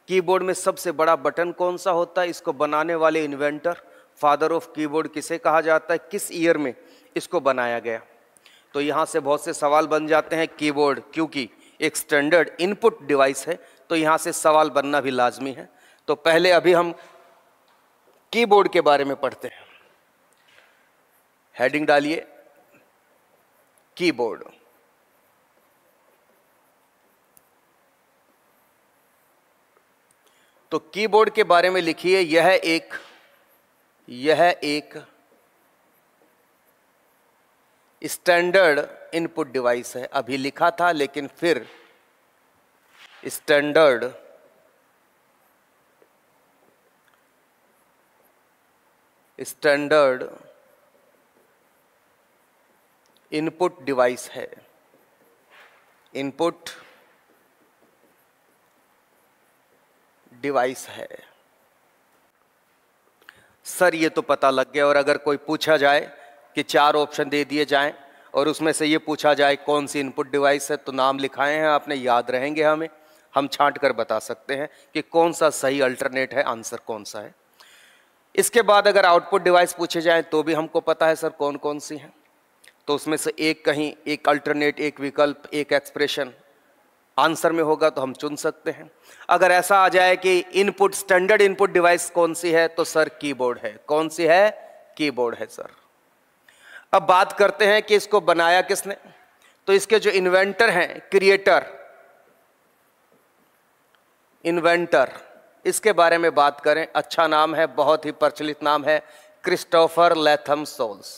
कीबोर्ड में सबसे बड़ा बटन कौन सा होता है इसको बनाने वाले इन्वेंटर फादर ऑफ कीबोर्ड किसे कहा जाता है किस ईयर में इसको बनाया गया तो यहाँ से बहुत से सवाल बन जाते हैं कीबोर्ड क्योंकि एक स्टैंडर्ड इनपुट डिवाइस है तो यहाँ से सवाल बनना भी लाजमी है तो पहले अभी हम कीबोर्ड के बारे में पढ़ते हैं हेडिंग डालिए कीबोर्ड तो कीबोर्ड के बारे में लिखिए यह एक यह एक स्टैंडर्ड इनपुट डिवाइस है अभी लिखा था लेकिन फिर स्टैंडर्ड स्टैंडर्ड इनपुट डिवाइस है इनपुट डिवाइस है सर ये तो पता लग गया और अगर कोई पूछा जाए कि चार ऑप्शन दे दिए जाएं और उसमें से ये पूछा जाए कौन सी इनपुट डिवाइस है तो नाम लिखाए हैं आपने याद रहेंगे हमें हम छांट कर बता सकते हैं कि कौन सा सही अल्टरनेट है आंसर कौन सा है इसके बाद अगर आउटपुट डिवाइस पूछे जाए तो भी हमको पता है सर कौन कौन सी हैं तो उसमें से एक कहीं एक अल्टरनेट एक विकल्प एक एक्सप्रेशन आंसर में होगा तो हम चुन सकते हैं अगर ऐसा आ जाए कि इनपुट स्टैंडर्ड इनपुट डिवाइस कौन सी है तो सर कीबोर्ड है कौन सी है कीबोर्ड है सर अब बात करते हैं कि इसको बनाया किसने तो इसके जो इन्वेंटर हैं क्रिएटर इन्वेंटर इसके बारे में बात करें अच्छा नाम है बहुत ही प्रचलित नाम है Christopher Latham Sholes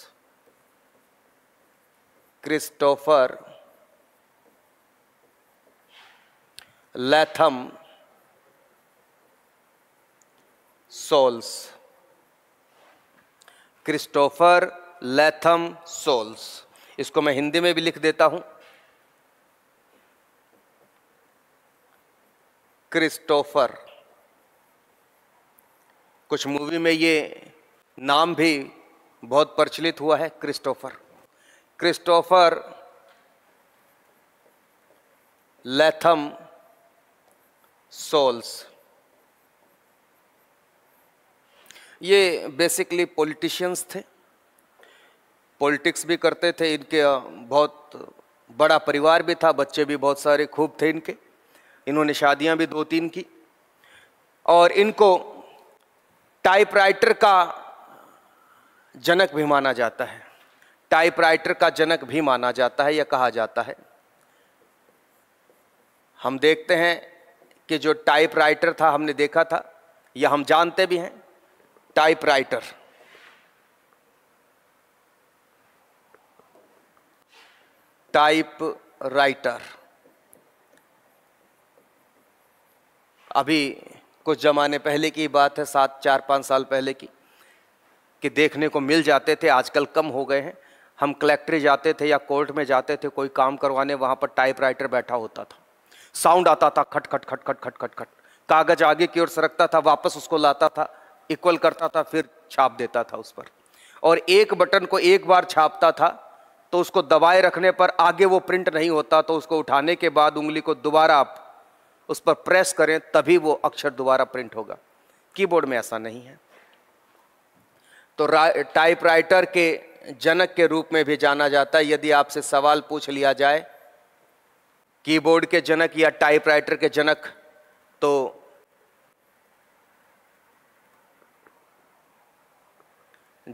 Christopher Latham Sholes Christopher Latham Sholes इसको मैं हिंदी में भी लिख देता हूं क्रिस्टोफर कुछ मूवी में ये नाम भी बहुत प्रचलित हुआ है क्रिस्टोफर क्रिस्टोफर लेथम सोल्स ये बेसिकली पॉलिटिशियंस थे पॉलिटिक्स भी करते थे इनके बहुत बड़ा परिवार भी था बच्चे भी बहुत सारे खूब थे इनके इन्होंने शादियां भी दो तीन की और इनको टाइपराइटर का जनक भी माना जाता है टाइपराइटर का जनक भी माना जाता है या कहा जाता है हम देखते हैं कि जो टाइपराइटर था हमने देखा था या हम जानते भी हैं टाइपराइटर टाइप राइटर अभी कुछ जमाने पहले की बात है सात चार पांच साल पहले की कि देखने को मिल जाते थे आजकल कम हो गए हैं हम कलेक्ट्री जाते थे या कोर्ट में जाते थे कोई काम करवाने वहाँ पर टाइपराइटर बैठा होता था साउंड आता था खट खट खट खट खट खट खट कागज आगे की ओर सरकता था वापस उसको लाता था इक्वल करता था फिर छाप देता था उस पर और एक बटन को एक बार छापता था तो उसको दबाए रखने पर आगे वो प्रिंट नहीं होता तो उसको उठाने के बाद उंगली को दोबारा आप उस पर प्रेस करें तभी वो अक्षर दोबारा प्रिंट होगा कीबोर्ड में ऐसा नहीं है तो टाइपराइटर के जनक के रूप में भी जाना जाता है यदि आपसे सवाल पूछ लिया जाए कीबोर्ड के जनक या टाइपराइटर के जनक तो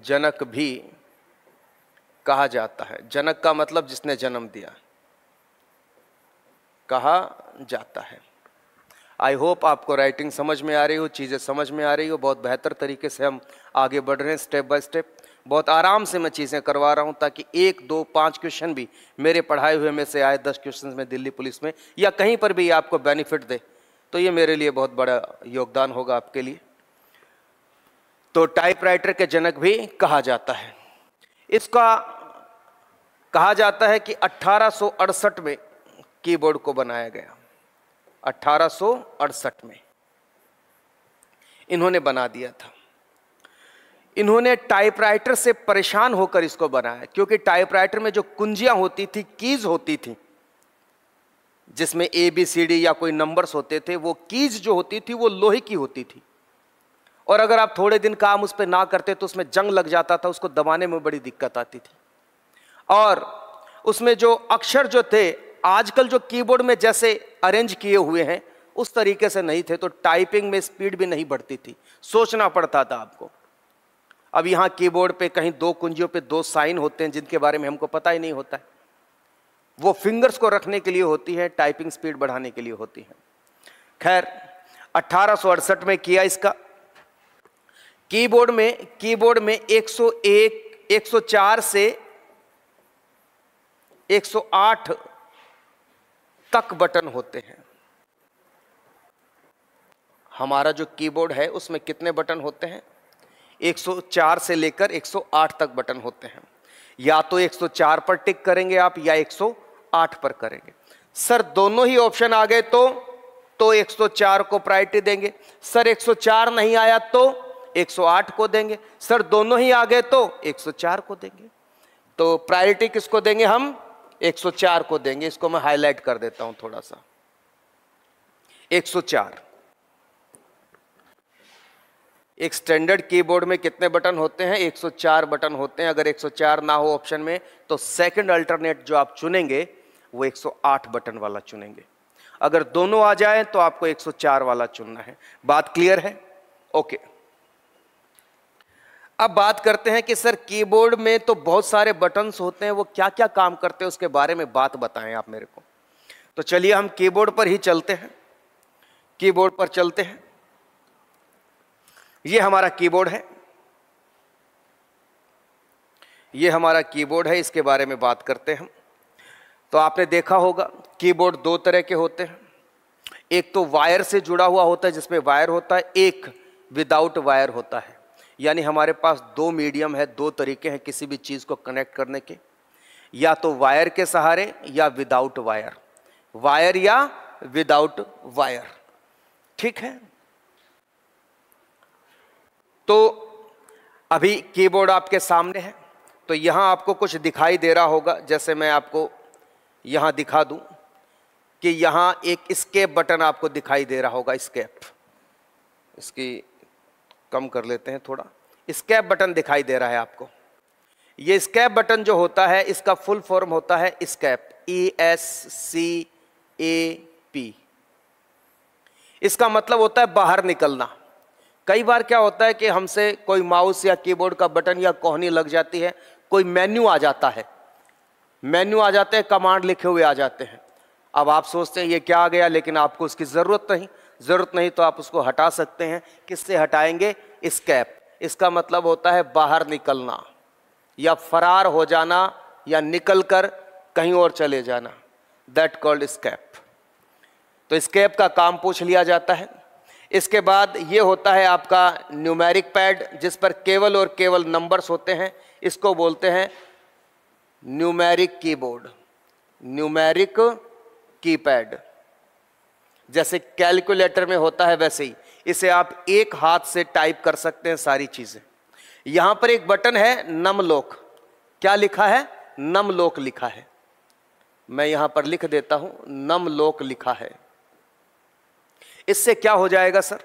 जनक भी कहा जाता है जनक का मतलब जिसने जन्म दिया कहा जाता है आई होप आपको राइटिंग समझ में आ रही हो चीज़ें समझ में आ रही हो बहुत बेहतर तरीके से हम आगे बढ़ रहे हैं स्टेप बाय स्टेप बहुत आराम से मैं चीज़ें करवा रहा हूँ ताकि एक दो पाँच क्वेश्चन भी मेरे पढ़ाए हुए में से आए दस क्वेश्चन में दिल्ली पुलिस में या कहीं पर भी आपको बेनिफिट दे तो ये मेरे लिए बहुत बड़ा योगदान होगा आपके लिए तो टाइपराइटर के जनक भी कहा जाता है इसका कहा जाता है कि 1868 में कीबोर्ड को बनाया गया 1868 में इन्होंने बना दिया था इन्होंने टाइपराइटर से परेशान होकर इसको बनाया क्योंकि टाइपराइटर में जो कुंजियां होती थी कीज होती थी जिसमें ए बी सी डी या कोई नंबर्स होते थे वो कीज जो होती थी वो लोहे की होती थी और अगर आप थोड़े दिन काम उस पर ना करते तो उसमें जंग लग जाता था उसको दबाने में बड़ी दिक्कत आती थी और उसमें जो अक्षर जो थे आजकल जो कीबोर्ड में जैसे अरेंज किए हुए हैं उस तरीके से नहीं थे तो टाइपिंग में स्पीड भी नहीं बढ़ती थी सोचना पड़ता था आपको अब यहाँ कीबोर्ड पे कहीं दो कुंजियों पे दो साइन होते हैं जिनके बारे में हमको पता ही नहीं होता है वो फिंगर्स को रखने के लिए होती है टाइपिंग स्पीड बढ़ाने के लिए होती है खैर अट्ठारह में किया इसका कीबोर्ड में कीबोर्ड में 101, 104 से 108 तक बटन होते हैं हमारा जो कीबोर्ड है उसमें कितने बटन होते हैं 104 से लेकर 108 तक बटन होते हैं या तो 104 पर टिक करेंगे आप या 108 पर करेंगे सर दोनों ही ऑप्शन आ गए तो तो 104 को प्रायोरिटी देंगे सर 104 नहीं आया तो 108 को देंगे सर दोनों ही आ गए तो 104 को देंगे तो प्रायोरिटी किसको देंगे हम 104 को देंगे इसको मैं हाईलाइट कर देता हूं थोड़ा सा 104 एक स्टैंडर्ड कीबोर्ड में कितने बटन होते हैं 104 बटन होते हैं अगर 104 ना हो ऑप्शन में तो सेकंड अल्टरनेट जो आप चुनेंगे वो 108 बटन वाला चुनेंगे अगर दोनों आ जाए तो आपको 104 वाला चुनना है बात क्लियर है ओके अब बात करते हैं कि सर कीबोर्ड में तो बहुत सारे बटन्स होते हैं वो क्या क्या काम करते हैं उसके बारे में बात बताएं आप मेरे को तो चलिए हम कीबोर्ड पर ही चलते हैं कीबोर्ड पर चलते हैं ये हमारा कीबोर्ड है ये हमारा कीबोर्ड है इसके बारे में बात करते हैं तो आपने देखा होगा कीबोर्ड दो तरह के होते हैं एक तो वायर से जुड़ा हुआ होता है जिसमें वायर होता है एक विदाउट वायर होता है यानी हमारे पास दो मीडियम है दो तरीके हैं किसी भी चीज़ को कनेक्ट करने के या तो वायर के सहारे या विदाउट वायर वायर या विदाउट वायर ठीक है तो अभी कीबोर्ड आपके सामने है तो यहाँ आपको कुछ दिखाई दे रहा होगा जैसे मैं आपको यहाँ दिखा दूँ कि यहाँ एक स्केप बटन आपको दिखाई दे रहा होगा स्केप इसकी कम कर लेते हैं थोड़ा स्केप बटन दिखाई दे रहा है आपको ये स्केप बटन जो होता है इसका फुल फॉर्म होता है escape E S C A P इसका मतलब होता है बाहर निकलना कई बार क्या होता है कि हमसे कोई माउस या कीबोर्ड का बटन या कोहनी लग जाती है कोई मेन्यू आ जाता है मेन्यू आ जाते हैं कमांड लिखे हुए आ जाते हैं अब आप सोचते हैं ये क्या आ गया लेकिन आपको उसकी ज़रूरत नहीं ज़रूरत नहीं तो आप उसको हटा सकते हैं किससे हटाएंगे स्कैप इसका मतलब होता है बाहर निकलना या फरार हो जाना या निकल कर कहीं और चले जाना दैट कॉल्ड स्कैप तो स्केप का काम पूछ लिया जाता है इसके बाद ये होता है आपका न्यूमेरिक पैड जिस पर केवल और केवल नंबर्स होते हैं इसको बोलते हैं न्यूमेरिक कीबोर्ड न्यूमेरिक कीपैड जैसे कैलकुलेटर में होता है वैसे ही इसे आप एक हाथ से टाइप कर सकते हैं सारी चीज़ें यहां पर एक बटन है नमलोक क्या लिखा है नमलोक लिखा है मैं यहां पर लिख देता हूं नम लोक लिखा है इससे क्या हो जाएगा सर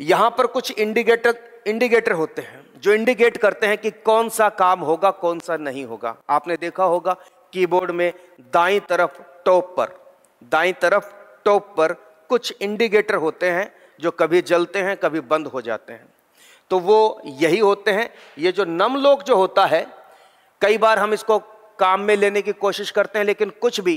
यहां पर कुछ इंडिकेटर इंडिकेटर होते हैं जो इंडिकेट करते हैं कि कौन सा काम होगा कौन सा नहीं होगा आपने देखा होगा कीबोर्ड में दाई तरफ टॉप पर दाई तरफ टॉप पर कुछ इंडिकेटर होते हैं जो कभी जलते हैं कभी बंद हो जाते हैं तो वो यही होते हैं ये जो नम लोग जो होता है कई बार हम इसको काम में लेने की कोशिश करते हैं लेकिन कुछ भी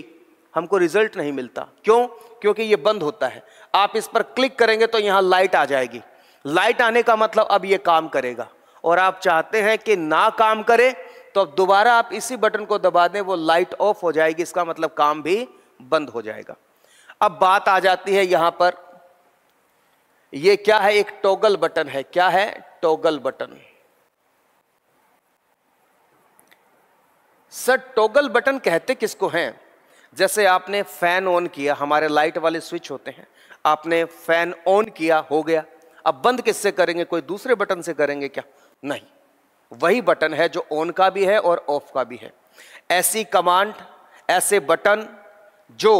हमको रिजल्ट नहीं मिलता क्यों क्योंकि ये बंद होता है आप इस पर क्लिक करेंगे तो यहाँ लाइट आ जाएगी लाइट आने का मतलब अब ये काम करेगा और आप चाहते हैं कि ना काम करे तो अब दोबारा आप इसी बटन को दबा दें वो लाइट ऑफ हो जाएगी इसका मतलब काम भी बंद हो जाएगा अब बात आ जाती है यहाँ पर ये क्या है एक टोगल बटन है क्या है toggle button sir toggle button कहते किसको हैं जैसे आपने फैन ऑन किया हमारे लाइट वाले स्विच होते हैं आपने फैन ऑन किया हो गया अब बंद किससे करेंगे कोई दूसरे बटन से करेंगे क्या नहीं वही बटन है जो ऑन का भी है और ऑफ का भी है ऐसी कमांड ऐसे बटन जो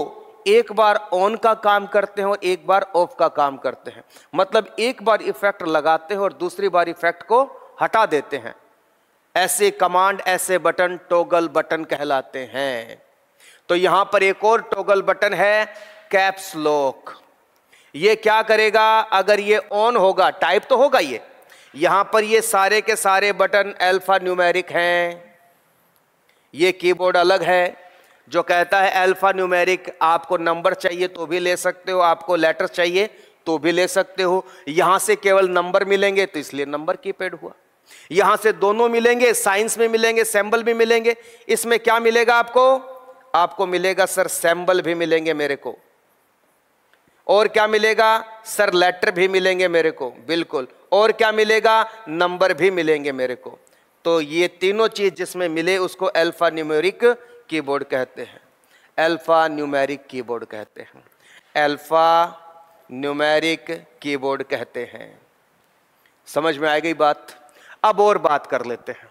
एक बार ऑन का काम करते हैं और एक बार ऑफ का काम करते हैं मतलब एक बार इफेक्ट लगाते हैं और दूसरी बार इफेक्ट को हटा देते हैं ऐसे कमांड ऐसे बटन टोगल बटन कहलाते हैं तो यहां पर एक और टोगल बटन है कैप्स लॉक ये क्या करेगा अगर ये ऑन होगा टाइप तो होगा ये यहां पर ये सारे के सारे बटन अल्फा न्यूमेरिक हैं ये कीबोर्ड अलग है जो कहता है अल्फा न्यूमेरिक आपको नंबर चाहिए तो भी ले सकते हो आपको लेटर चाहिए तो भी ले सकते हो यहां से केवल नंबर मिलेंगे तो इसलिए नंबर कीपैड हुआ यहां से दोनों मिलेंगे साइंस में मिलेंगे सैम्बल भी मिलेंगे इसमें क्या मिलेगा आपको आपको मिलेगा सर सैम्बल भी मिलेंगे मेरे को और क्या मिलेगा सर लेटर भी मिलेंगे मेरे को बिल्कुल और क्या मिलेगा नंबर भी मिलेंगे मेरे को तो ये तीनों चीज़ जिसमें मिले उसको अल्फ़ा न्यूमेरिक कीबोर्ड कहते हैं अल्फ़ा न्यूमेरिक कीबोर्ड कहते हैं अल्फ़ा न्यूमेरिक कीबोर्ड कहते हैं समझ में आ गई बात अब और बात कर लेते हैं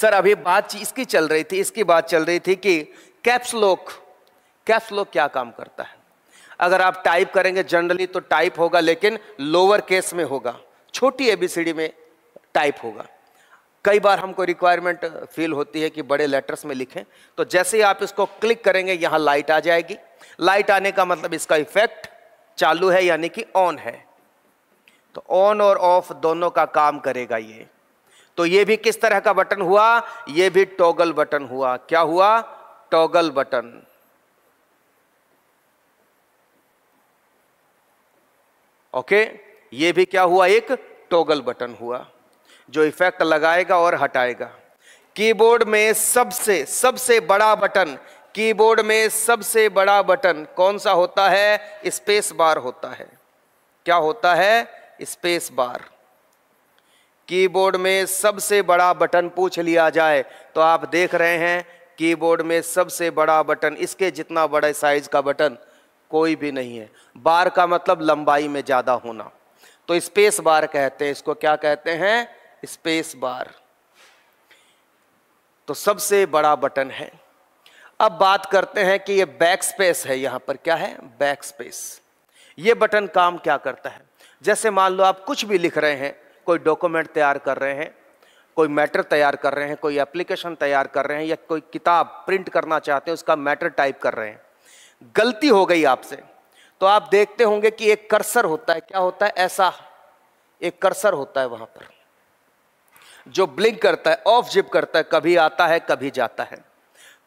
सर अभी बात इसकी चल रही थी इसकी बात चल रही थी कि कैप्सलोक कैप्सलोक क्या काम करता है अगर आप टाइप करेंगे जनरली तो टाइप होगा लेकिन लोअर केस में होगा छोटी एबीसीडी में टाइप होगा कई बार हमको रिक्वायरमेंट फील होती है कि बड़े लेटर्स में लिखें तो जैसे ही आप इसको क्लिक करेंगे यहाँ लाइट आ जाएगी लाइट आने का मतलब इसका इफेक्ट चालू है यानी कि ऑन है तो ऑन और ऑफ दोनों का काम करेगा ये तो ये भी किस तरह का बटन हुआ ये भी टॉगल बटन हुआ क्या हुआ टॉगल बटन ओके ये भी क्या हुआ एक टॉगल बटन हुआ जो इफेक्ट लगाएगा और हटाएगा कीबोर्ड में सबसे सबसे बड़ा बटन कीबोर्ड में सबसे बड़ा बटन कौन सा होता है स्पेस बार होता है क्या होता है स्पेस बार कीबोर्ड में सबसे बड़ा बटन पूछ लिया जाए तो आप देख रहे हैं कीबोर्ड में सबसे बड़ा बटन इसके जितना बड़े साइज का बटन कोई भी नहीं है बार का मतलब लंबाई में ज़्यादा होना तो स्पेस बार कहते हैं इसको क्या कहते हैं स्पेस बार तो सबसे बड़ा बटन है अब बात करते हैं कि ये बैक स्पेस है यहां पर क्या है बैक स्पेस ये बटन काम क्या करता है जैसे मान लो आप कुछ भी लिख रहे हैं कोई डॉक्यूमेंट तैयार कर रहे हैं कोई मैटर तैयार कर रहे हैं कोई एप्लीकेशन तैयार कर रहे हैं या कोई किताब प्रिंट करना चाहते हैं उसका मैटर टाइप कर रहे हैं गलती हो गई आपसे तो आप देखते होंगे कि एक कर्सर होता है क्या होता है ऐसा एक कर्सर होता है वहां पर जो ब्लिंक करता है ऑफ जिप करता है कभी आता है कभी जाता है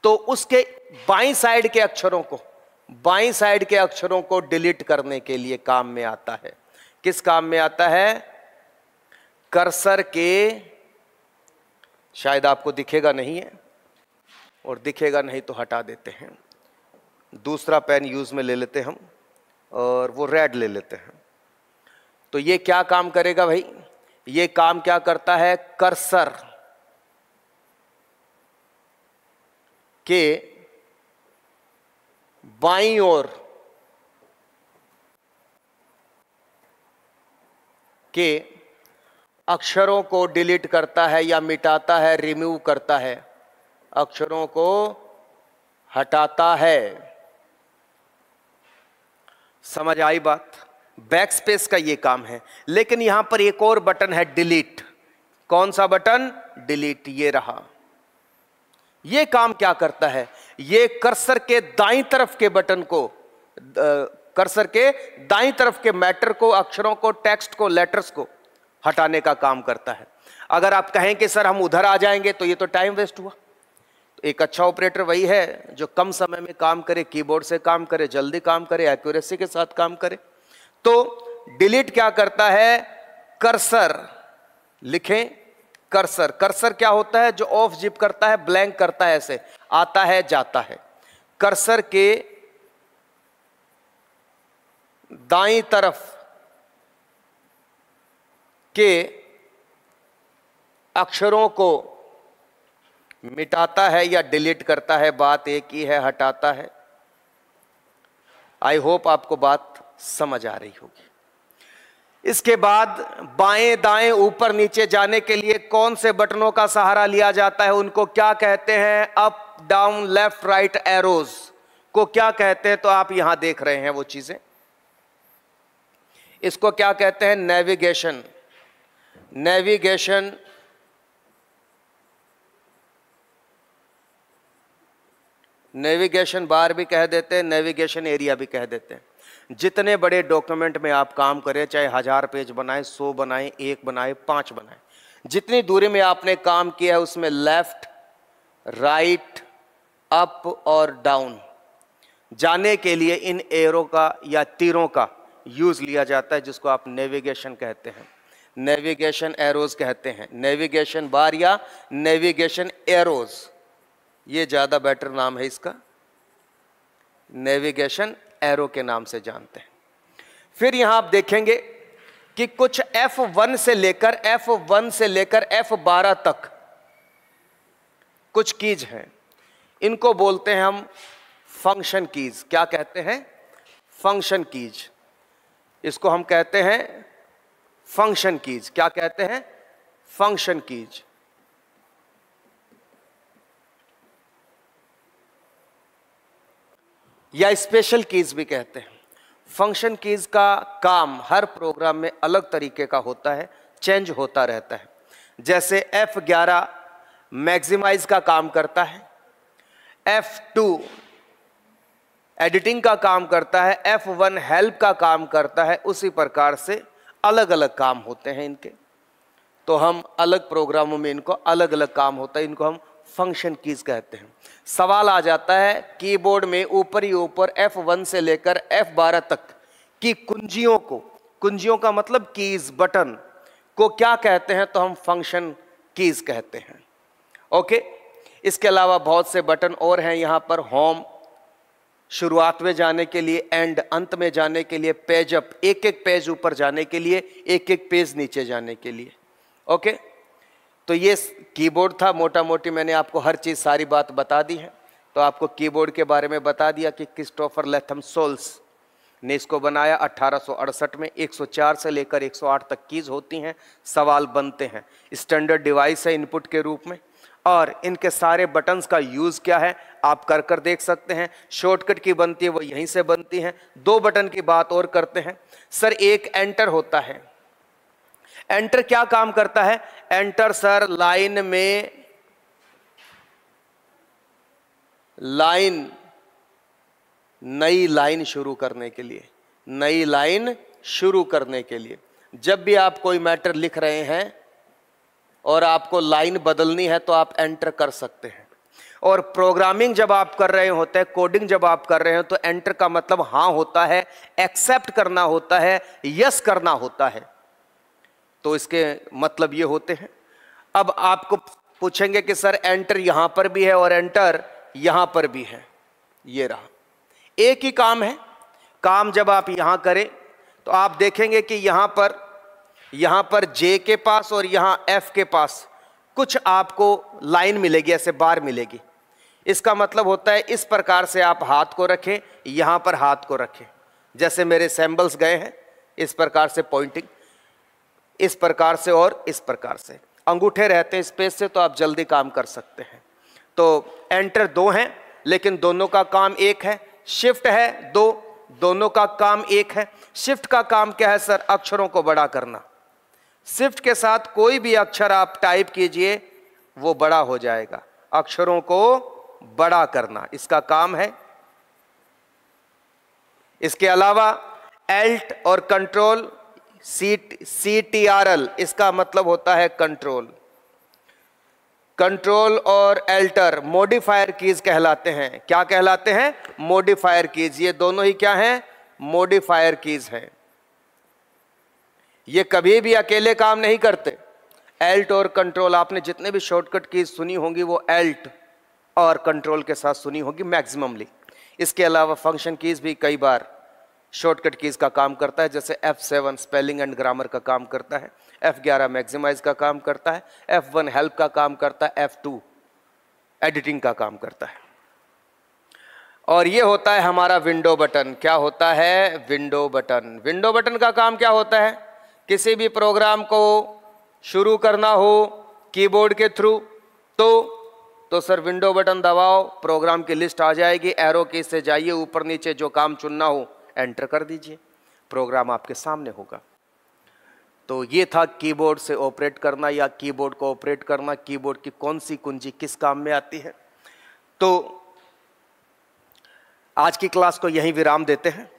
तो उसके बाई साइड के अक्षरों को बाई साइड के अक्षरों को डिलीट करने के लिए काम में आता है किस काम में आता है कर्सर के शायद आपको दिखेगा नहीं है और दिखेगा नहीं तो हटा देते हैं दूसरा पेन यूज़ में ले लेते हैं हम और वो रेड ले लेते हैं तो ये क्या काम करेगा भाई ये काम क्या करता है कर्सर के बाई और के अक्षरों को डिलीट करता है या मिटाता है रिमूव करता है अक्षरों को हटाता है समझ आई बात बैक स्पेस का ये काम है लेकिन यहां पर एक और बटन है डिलीट कौन सा बटन डिलीट ये रहा ये काम क्या करता है ये कर्सर के दाई तरफ के बटन को कर्सर के दाई तरफ के मैटर को अक्षरों को टेक्स्ट को लेटर्स को हटाने का काम करता है अगर आप कहें कि सर हम उधर आ जाएंगे तो ये तो टाइम वेस्ट हुआ तो एक अच्छा ऑपरेटर वही है जो कम समय में काम करे कीबोर्ड से काम करे जल्दी काम करे एक्यूरेसी के साथ काम करे तो डिलीट क्या करता है कर्सर लिखें कर्सर कर्सर क्या होता है जो ऑफ जिप करता है ब्लैंक करता है ऐसे आता है जाता है कर्सर के दाई तरफ के अक्षरों को मिटाता है या डिलीट करता है बात एक ही है हटाता है आई होप आपको बात समझ आ रही होगी इसके बाद बाएं दाएं ऊपर नीचे जाने के लिए कौन से बटनों का सहारा लिया जाता है उनको क्या कहते हैं up down left right arrows को क्या कहते हैं तो आप यहां देख रहे हैं वो चीजें इसको क्या कहते हैं नेविगेशन नेविगेशन नेविगेशन बार भी कह देते हैं नेविगेशन एरिया भी कह देते हैं जितने बड़े डॉक्यूमेंट में आप काम करें चाहे हजार पेज बनाएं सौ बनाएं एक बनाएं पांच बनाएं जितनी दूरी में आपने काम किया है उसमें लेफ्ट राइट अप और डाउन जाने के लिए इन एरो का या तीरों का यूज लिया जाता है जिसको आप नेविगेशन कहते हैं नेविगेशन एरोज कहते हैं नेविगेशन बार या नेविगेशन एरोज ये ज़्यादा बेटर नाम है इसका नेविगेशन एरो के नाम से जानते हैं फिर यहाँ आप देखेंगे कि कुछ F1 से लेकर F1 से लेकर F12 तक कुछ कीज हैं इनको बोलते हैं हम फंक्शन कीज क्या कहते हैं फंक्शन कीज इसको हम कहते हैं फंक्शन कीज क्या कहते हैं फंक्शन कीज या स्पेशल कीज भी कहते हैं फंक्शन कीज का काम हर प्रोग्राम में अलग तरीके का होता है चेंज होता रहता है जैसे F11 मैक्सिमाइज का काम करता है F2 एडिटिंग का काम करता है F1 हेल्प का काम करता है उसी प्रकार से अलग अलग काम होते हैं इनके तो हम अलग प्रोग्रामों में इनको अलग अलग काम होता है इनको हम फंक्शन कीज कहते हैं सवाल आ जाता है कीबोर्ड में ऊपर ही ऊपर F1 से लेकर F12 तक की कुंजियों को कुंजियों का मतलब कीज बटन को क्या कहते हैं तो हम फंक्शन कीज कहते हैं ओके इसके अलावा बहुत से बटन और हैं यहाँ पर होम शुरुआत में जाने के लिए एंड अंत में जाने के लिए पेज अप एक एक पेज ऊपर जाने के लिए एक एक पेज नीचे जाने के लिए ओके तो ये कीबोर्ड था मोटा मोटी मैंने आपको हर चीज़ सारी बात बता दी है तो आपको कीबोर्ड के बारे में बता दिया कि क्रिस्टोफर लेथम सोल्स ने इसको बनाया अठारह में 104 से लेकर 108 तक कीज होती हैं सवाल बनते हैं स्टैंडर्ड डिवाइस है इनपुट के रूप में और इनके सारे बटन्स का यूज़ क्या है आप कर कर देख सकते हैं शॉर्टकट की बनती है वो यहीं से बनती हैं दो बटन की बात और करते हैं सर एक एंटर होता है एंटर क्या काम करता है एंटर सर लाइन में लाइन नई लाइन शुरू करने के लिए नई लाइन शुरू करने के लिए जब भी आप कोई मैटर लिख रहे हैं और आपको लाइन बदलनी है तो आप एंटर कर सकते हैं और प्रोग्रामिंग जब आप कर रहे होते हैं कोडिंग जब आप कर रहे हो तो एंटर का मतलब हाँ होता है एक्सेप्ट करना होता है यस करना होता है तो इसके मतलब ये होते हैं अब आपको पूछेंगे कि सर एंटर यहां पर भी है और एंटर यहां पर भी है ये रहा एक ही काम है काम जब आप यहां करें तो आप देखेंगे कि यहां पर यहां पर जे के पास और यहां एफ के पास कुछ आपको लाइन मिलेगी ऐसे बार मिलेगी इसका मतलब होता है इस प्रकार से आप हाथ को रखें यहां पर हाथ को रखें जैसे मेरे सैम्बल्स गए हैं इस प्रकार से पॉइंटिंग इस प्रकार से और इस प्रकार से अंगूठे रहते हैं स्पेस से तो आप जल्दी काम कर सकते हैं तो एंटर दो हैं लेकिन दोनों का काम एक है शिफ्ट है दो दोनों का काम एक है शिफ्ट का काम क्या है सर अक्षरों को बड़ा करना शिफ्ट के साथ कोई भी अक्षर आप टाइप कीजिए वो बड़ा हो जाएगा अक्षरों को बड़ा करना इसका काम है इसके अलावा एल्ट और control C C T R L इसका मतलब होता है कंट्रोल कंट्रोल और एल्टर मोडिफायर कीज कहलाते हैं क्या कहलाते हैं मोडिफायर कीज ये दोनों ही क्या हैं मोडिफायर कीज हैं ये कभी भी अकेले काम नहीं करते एल्ट और कंट्रोल आपने जितने भी शॉर्टकट की सुनी होंगी वो एल्ट और कंट्रोल के साथ सुनी होगी मैक्सिममली इसके अलावा फंक्शन कीज़ भी कई बार शॉर्टकट कीज़ का काम करता है जैसे F7 स्पेलिंग एंड ग्रामर का काम करता है F11 मैक्सिमाइज का काम करता है F1 हेल्प का काम करता है F2 एडिटिंग का काम करता है और ये होता है हमारा विंडो बटन क्या होता है विंडो बटन विंडो बटन का काम क्या होता है किसी भी प्रोग्राम को शुरू करना हो कीबोर्ड के थ्रू तो तो सर विंडो बटन दबाओ प्रोग्राम की लिस्ट आ जाएगी एरो की से जाइए ऊपर नीचे जो काम चुनना हो एंटर कर दीजिए प्रोग्राम आपके सामने होगा तो ये था कीबोर्ड से ऑपरेट करना या कीबोर्ड को ऑपरेट करना कीबोर्ड की कौन सी कुंजी किस काम में आती है तो आज की क्लास को यहीं विराम देते हैं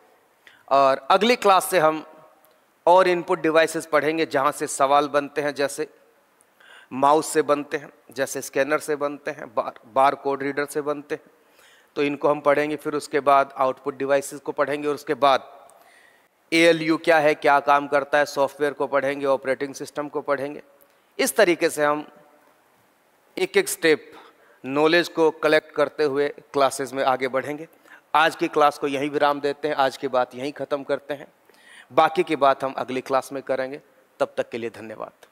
और अगली क्लास से हम और इनपुट डिवाइसेस पढ़ेंगे जहाँ से सवाल बनते हैं जैसे माउस से बनते हैं जैसे स्कैनर से बनते हैं बार बार कोड रीडर से बनते हैं तो इनको हम पढ़ेंगे फिर उसके बाद आउटपुट डिवाइसेस को पढ़ेंगे और उसके बाद ए क्या है क्या काम करता है सॉफ्टवेयर को पढ़ेंगे ऑपरेटिंग सिस्टम को पढ़ेंगे इस तरीके से हम एक एक स्टेप नॉलेज को कलेक्ट करते हुए क्लासेस में आगे बढ़ेंगे आज की क्लास को यहीं विराम देते हैं आज की बात यहीं ख़त्म करते हैं बाकी की बात हम अगली क्लास में करेंगे तब तक के लिए धन्यवाद